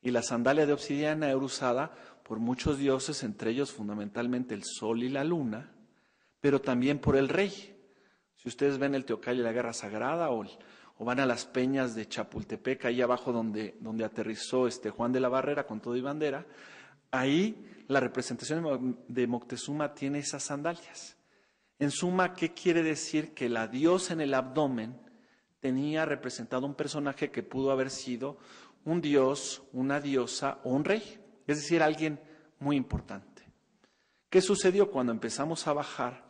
Y la sandalia de obsidiana era usada por muchos dioses, entre ellos fundamentalmente el sol y la luna, pero también por el rey. Si ustedes ven el Teocalli de la Guerra Sagrada o, van a las peñas de Chapultepec, ahí abajo donde, donde aterrizó este Juan de la Barrera con todo y bandera, ahí la representación de Moctezuma tiene esas sandalias. En suma, ¿qué quiere decir? Que la diosa en el abdomen tenía representado un personaje que pudo haber sido un dios, una diosa o un rey, es decir, alguien muy importante. ¿Qué sucedió cuando empezamos a bajar?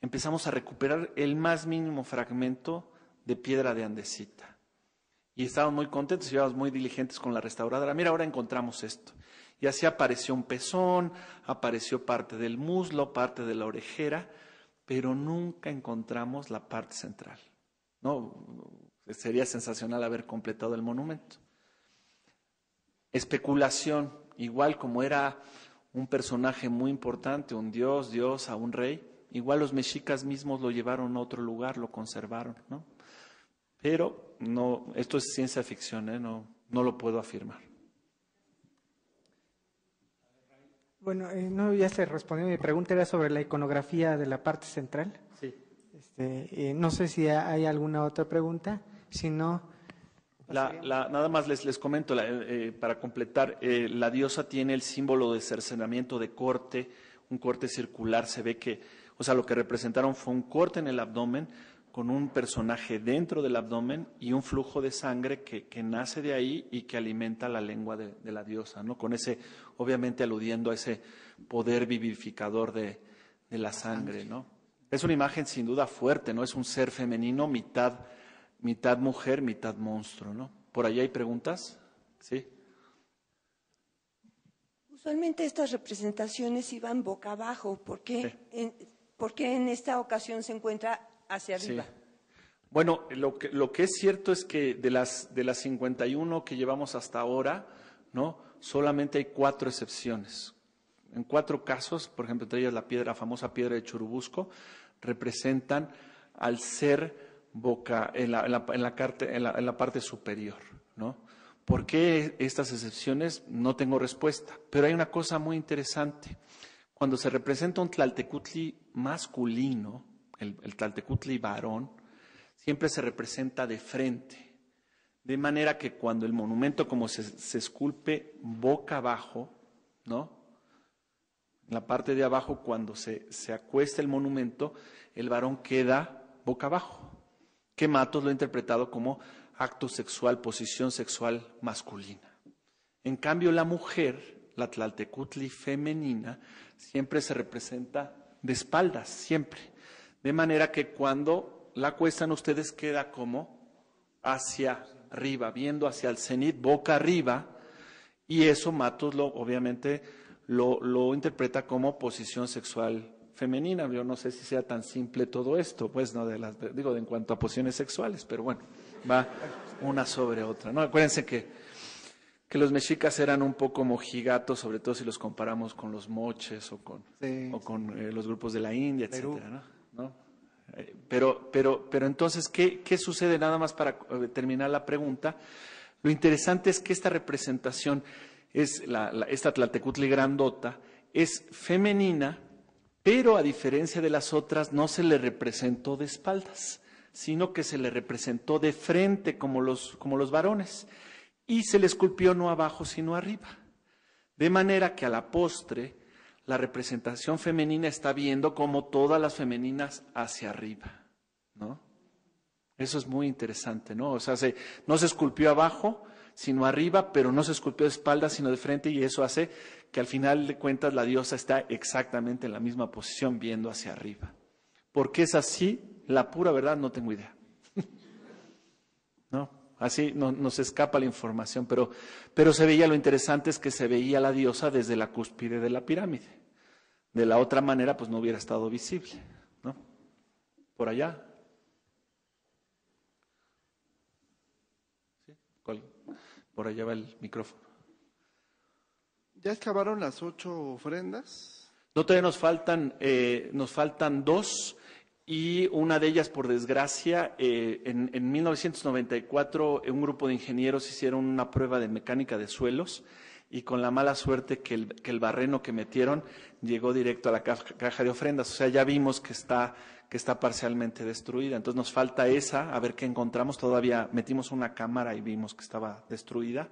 Empezamos a recuperar el más mínimo fragmento de piedra de andesita. Y estábamos muy contentos, y íbamos muy diligentes con la restauradora. Mira, ahora encontramos esto. Y así apareció un pezón, apareció parte del muslo, parte de la orejera, pero nunca encontramos la parte central. No, sería sensacional haber completado el monumento. Especulación, igual como era un personaje muy importante, un dios, dios, a un rey, igual los mexicas mismos lo llevaron a otro lugar, lo conservaron, ¿no? Pero no, esto es ciencia ficción, ¿eh? no, no lo puedo afirmar. Bueno, eh, no, ya se respondió. Mi pregunta era sobre la iconografía de la parte central. Sí. Este, eh, no sé si hay alguna otra pregunta. Si no. nada más les, les comento, eh, para completar, la diosa tiene el símbolo de cercenamiento de corte, un corte circular. Se ve que, o sea, lo que representaron fue un corte en el abdomen con un personaje dentro del abdomen y un flujo de sangre que, nace de ahí y que alimenta la lengua de, la diosa, ¿no? Con ese, obviamente aludiendo a ese poder vivificador de, la sangre, ¿no? Es una imagen sin duda fuerte, ¿no? Es un ser femenino, mitad, mitad mujer, mitad monstruo, ¿no? ¿Por ahí hay preguntas? Sí. Usualmente estas representaciones iban boca abajo, ¿Por qué porque en esta ocasión se encuentra hacia arriba. Bueno, lo que, es cierto es que de las, de las 51 que llevamos hasta ahora, ¿no? Solamente hay cuatro excepciones. En cuatro casos, por ejemplo, entre ellas la piedra, famosa piedra de Churubusco, representan al ser boca, en la, en parte superior, ¿no? ¿Por qué estas excepciones? No tengo respuesta. Pero hay una cosa muy interesante. Cuando se representa un tlaltecutli masculino, el, el varón, siempre se representa de frente. De manera que cuando el monumento como se, esculpe boca abajo, ¿no? la parte de abajo, cuando se, se acuesta el monumento, el varón queda boca abajo. Que Matos lo ha interpretado como acto sexual, posición sexual masculina. En cambio, la mujer, la tlaltecutli femenina, siempre se representa de espaldas, siempre. De manera que cuando la cuestan ustedes queda como hacia arriba, viendo hacia el cenit, boca arriba, y eso Matos lo, obviamente lo, interpreta como posición sexual femenina. Yo no sé si sea tan simple todo esto, pues no digo, en cuanto a posiciones sexuales, pero bueno, va una sobre otra. No, acuérdense que, que los mexicas eran un poco mojigatos, sobre todo si los comparamos con los moches o con, con eh, los grupos de la India, etc., ¿no? Pero, pero, pero entonces, ¿qué, ¿qué sucede? Nada más para eh, terminar la pregunta. Lo interesante es que esta representación, es esta Tlaltecutli grandota, es femenina, pero a diferencia de las otras, no se le representó de espaldas, sino que se le representó de frente como los, como los varones. Y se le esculpió no abajo, sino arriba. De manera que a la postre, la representación femenina está viendo como todas las femeninas hacia arriba, ¿no? Eso es muy interesante, ¿no? O sea, se, no se esculpió abajo, sino arriba, pero no se esculpió de espalda, sino de frente, y eso hace que al final de cuentas la diosa está exactamente en la misma posición viendo hacia arriba. ¿Por qué es así? La pura verdad no tengo idea. Así no, nos escapa la información, pero, pero se veía lo interesante es que se veía la diosa desde la cúspide de la pirámide. De la otra manera, pues no hubiera estado visible, ¿no? Por allá. ¿Cuál? Por allá va el micrófono. ¿Ya excavaron las ocho ofrendas? No, todavía nos faltan, eh, nos faltan dos y una de ellas, por desgracia, eh, en, 1994 eh, un grupo de ingenieros hicieron una prueba de mecánica de suelos y con la mala suerte que el, barreno que metieron llegó directo a la caja, de ofrendas. O sea, ya vimos que está, que está parcialmente destruida. Entonces nos falta esa, a ver qué encontramos. Todavía metimos una cámara y vimos que estaba destruida.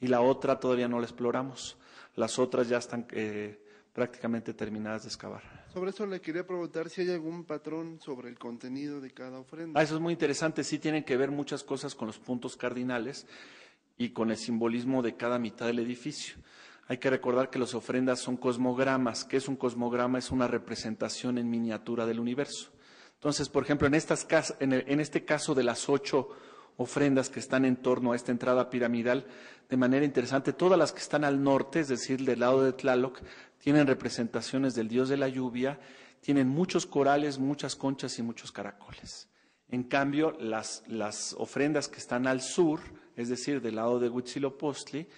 Y la otra todavía no la exploramos. Las otras ya están eh, prácticamente terminadas de excavar. Sobre eso le quería preguntar si hay algún patrón sobre el contenido de cada ofrenda. Ah, eso es muy interesante, sí tienen que ver muchas cosas con los puntos cardinales y con el simbolismo de cada mitad del edificio. Hay que recordar que las ofrendas son cosmogramas. ¿Qué es un cosmograma? Es una representación en miniatura del universo. Entonces, por ejemplo, en, estas, en este caso de las ocho ofrendas que están en torno a esta entrada piramidal. De manera interesante, todas las que están al norte, es decir, del lado de Tlaloc, tienen representaciones del dios de la lluvia, tienen muchos corales, muchas conchas y muchos caracoles. En cambio, las, ofrendas que están al sur, es decir, del lado de Huitzilopochtli,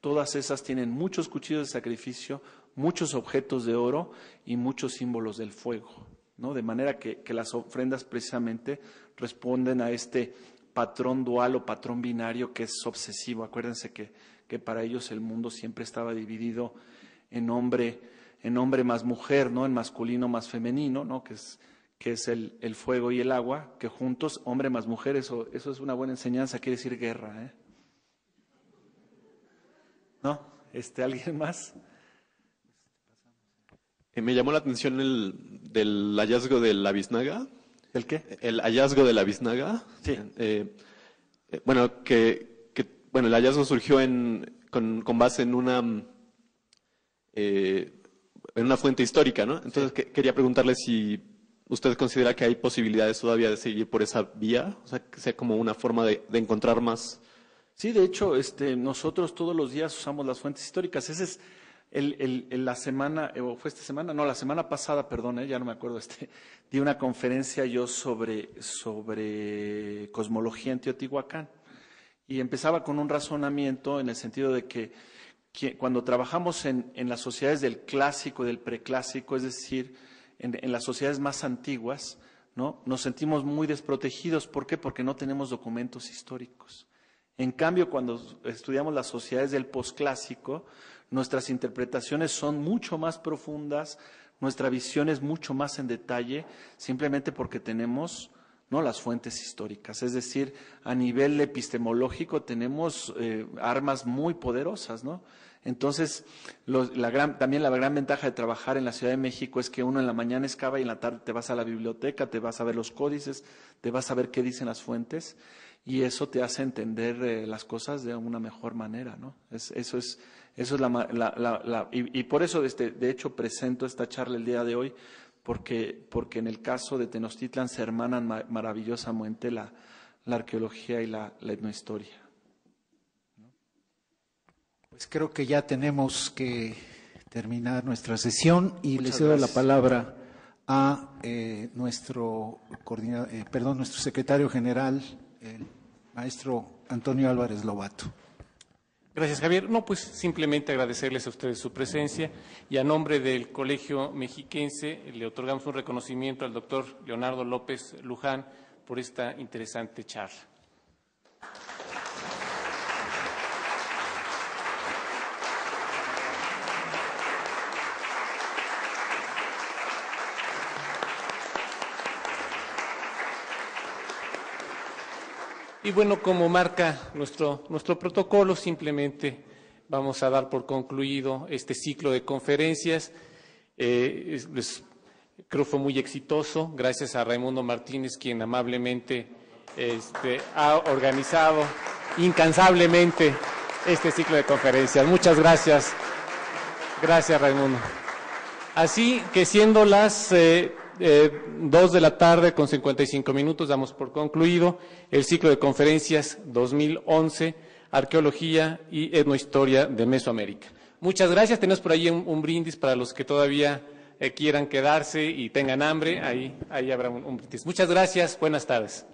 todas esas tienen muchos cuchillos de sacrificio, muchos objetos de oro y muchos símbolos del fuego. ¿no? De manera que, que las ofrendas precisamente responden a este patrón dual o patrón binario que es obsesivo. Acuérdense que, que para ellos el mundo siempre estaba dividido en hombre, en hombre más mujer, ¿no? En masculino más femenino, ¿no? Que es, que es el, fuego y el agua, que juntos, hombre más mujer, eso, es una buena enseñanza, quiere decir guerra, ¿eh? ¿No? Este, ¿Alguien más? Eh, me llamó la atención el del hallazgo de la biznaga, ¿El qué? El hallazgo de la biznaga. Sí. Eh, eh, bueno, que, bueno, el hallazgo surgió en, con, base en una, mm, eh, en una fuente histórica, ¿no? Entonces quería preguntarle si usted considera que hay posibilidades todavía de seguir por esa vía, o sea, que sea como una forma de, de encontrar más. Sí, de hecho, este, nosotros todos los días usamos las fuentes históricas. Ese es el, la semana, eh, fue esta semana, no, la semana pasada, perdón, eh, ya no me acuerdo, *laughs* este, di una conferencia yo sobre, cosmología en Teotihuacán y empezaba con un razonamiento en el sentido de que, cuando trabajamos en, en, las sociedades del clásico del preclásico, es decir, en, en las sociedades más antiguas, ¿no? nos sentimos muy desprotegidos. ¿Por qué? Porque no tenemos documentos históricos. En cambio, cuando estudiamos las sociedades del posclásico, Nuestras interpretaciones son mucho más profundas, nuestra visión es mucho más en detalle, simplemente porque tenemos no las fuentes históricas. Es decir, a nivel epistemológico tenemos eh, armas muy poderosas, ¿no? Entonces, también la gran ventaja de trabajar en la Ciudad de México es que uno en la mañana excava y en la tarde te vas a la biblioteca, te vas a ver los códices, te vas a ver qué dicen las fuentes y eso te hace entender eh, las cosas de una mejor manera, ¿no? eso es, eso es la, y, por eso, este de hecho, presento esta charla el día de hoy, porque, porque en el caso de Tenochtitlan se hermanan maravillosamente la, arqueología y la, etnohistoria. Pues creo que ya tenemos que terminar nuestra sesión y le cedo la palabra a eh, nuestro, coordinador, eh, perdón, nuestro secretario general, el maestro Antonio Álvarez Lobato. Gracias, Javier. No, pues simplemente agradecerles a ustedes su presencia y a nombre del Colegio Mexiquense le otorgamos un reconocimiento al doctor Leonardo López Luján por esta interesante charla. Y bueno, como marca nuestro, nuestro protocolo, simplemente vamos a dar por concluido este ciclo de conferencias. Eh, creo que fue muy exitoso, gracias a Raimundo Martínez, quien amablemente este, ha organizado incansablemente este ciclo de conferencias. Muchas gracias. Gracias, Raimundo. Así que siendo las... Eh, eh, dos de la tarde con 55 minutos, damos por concluido el ciclo de conferencias 2011, Arqueología y Etnohistoria de Mesoamérica. Muchas gracias, tenemos por ahí un, brindis para los que todavía eh, quieran quedarse y tengan hambre, ahí, ahí habrá un brindis. Muchas gracias, buenas tardes.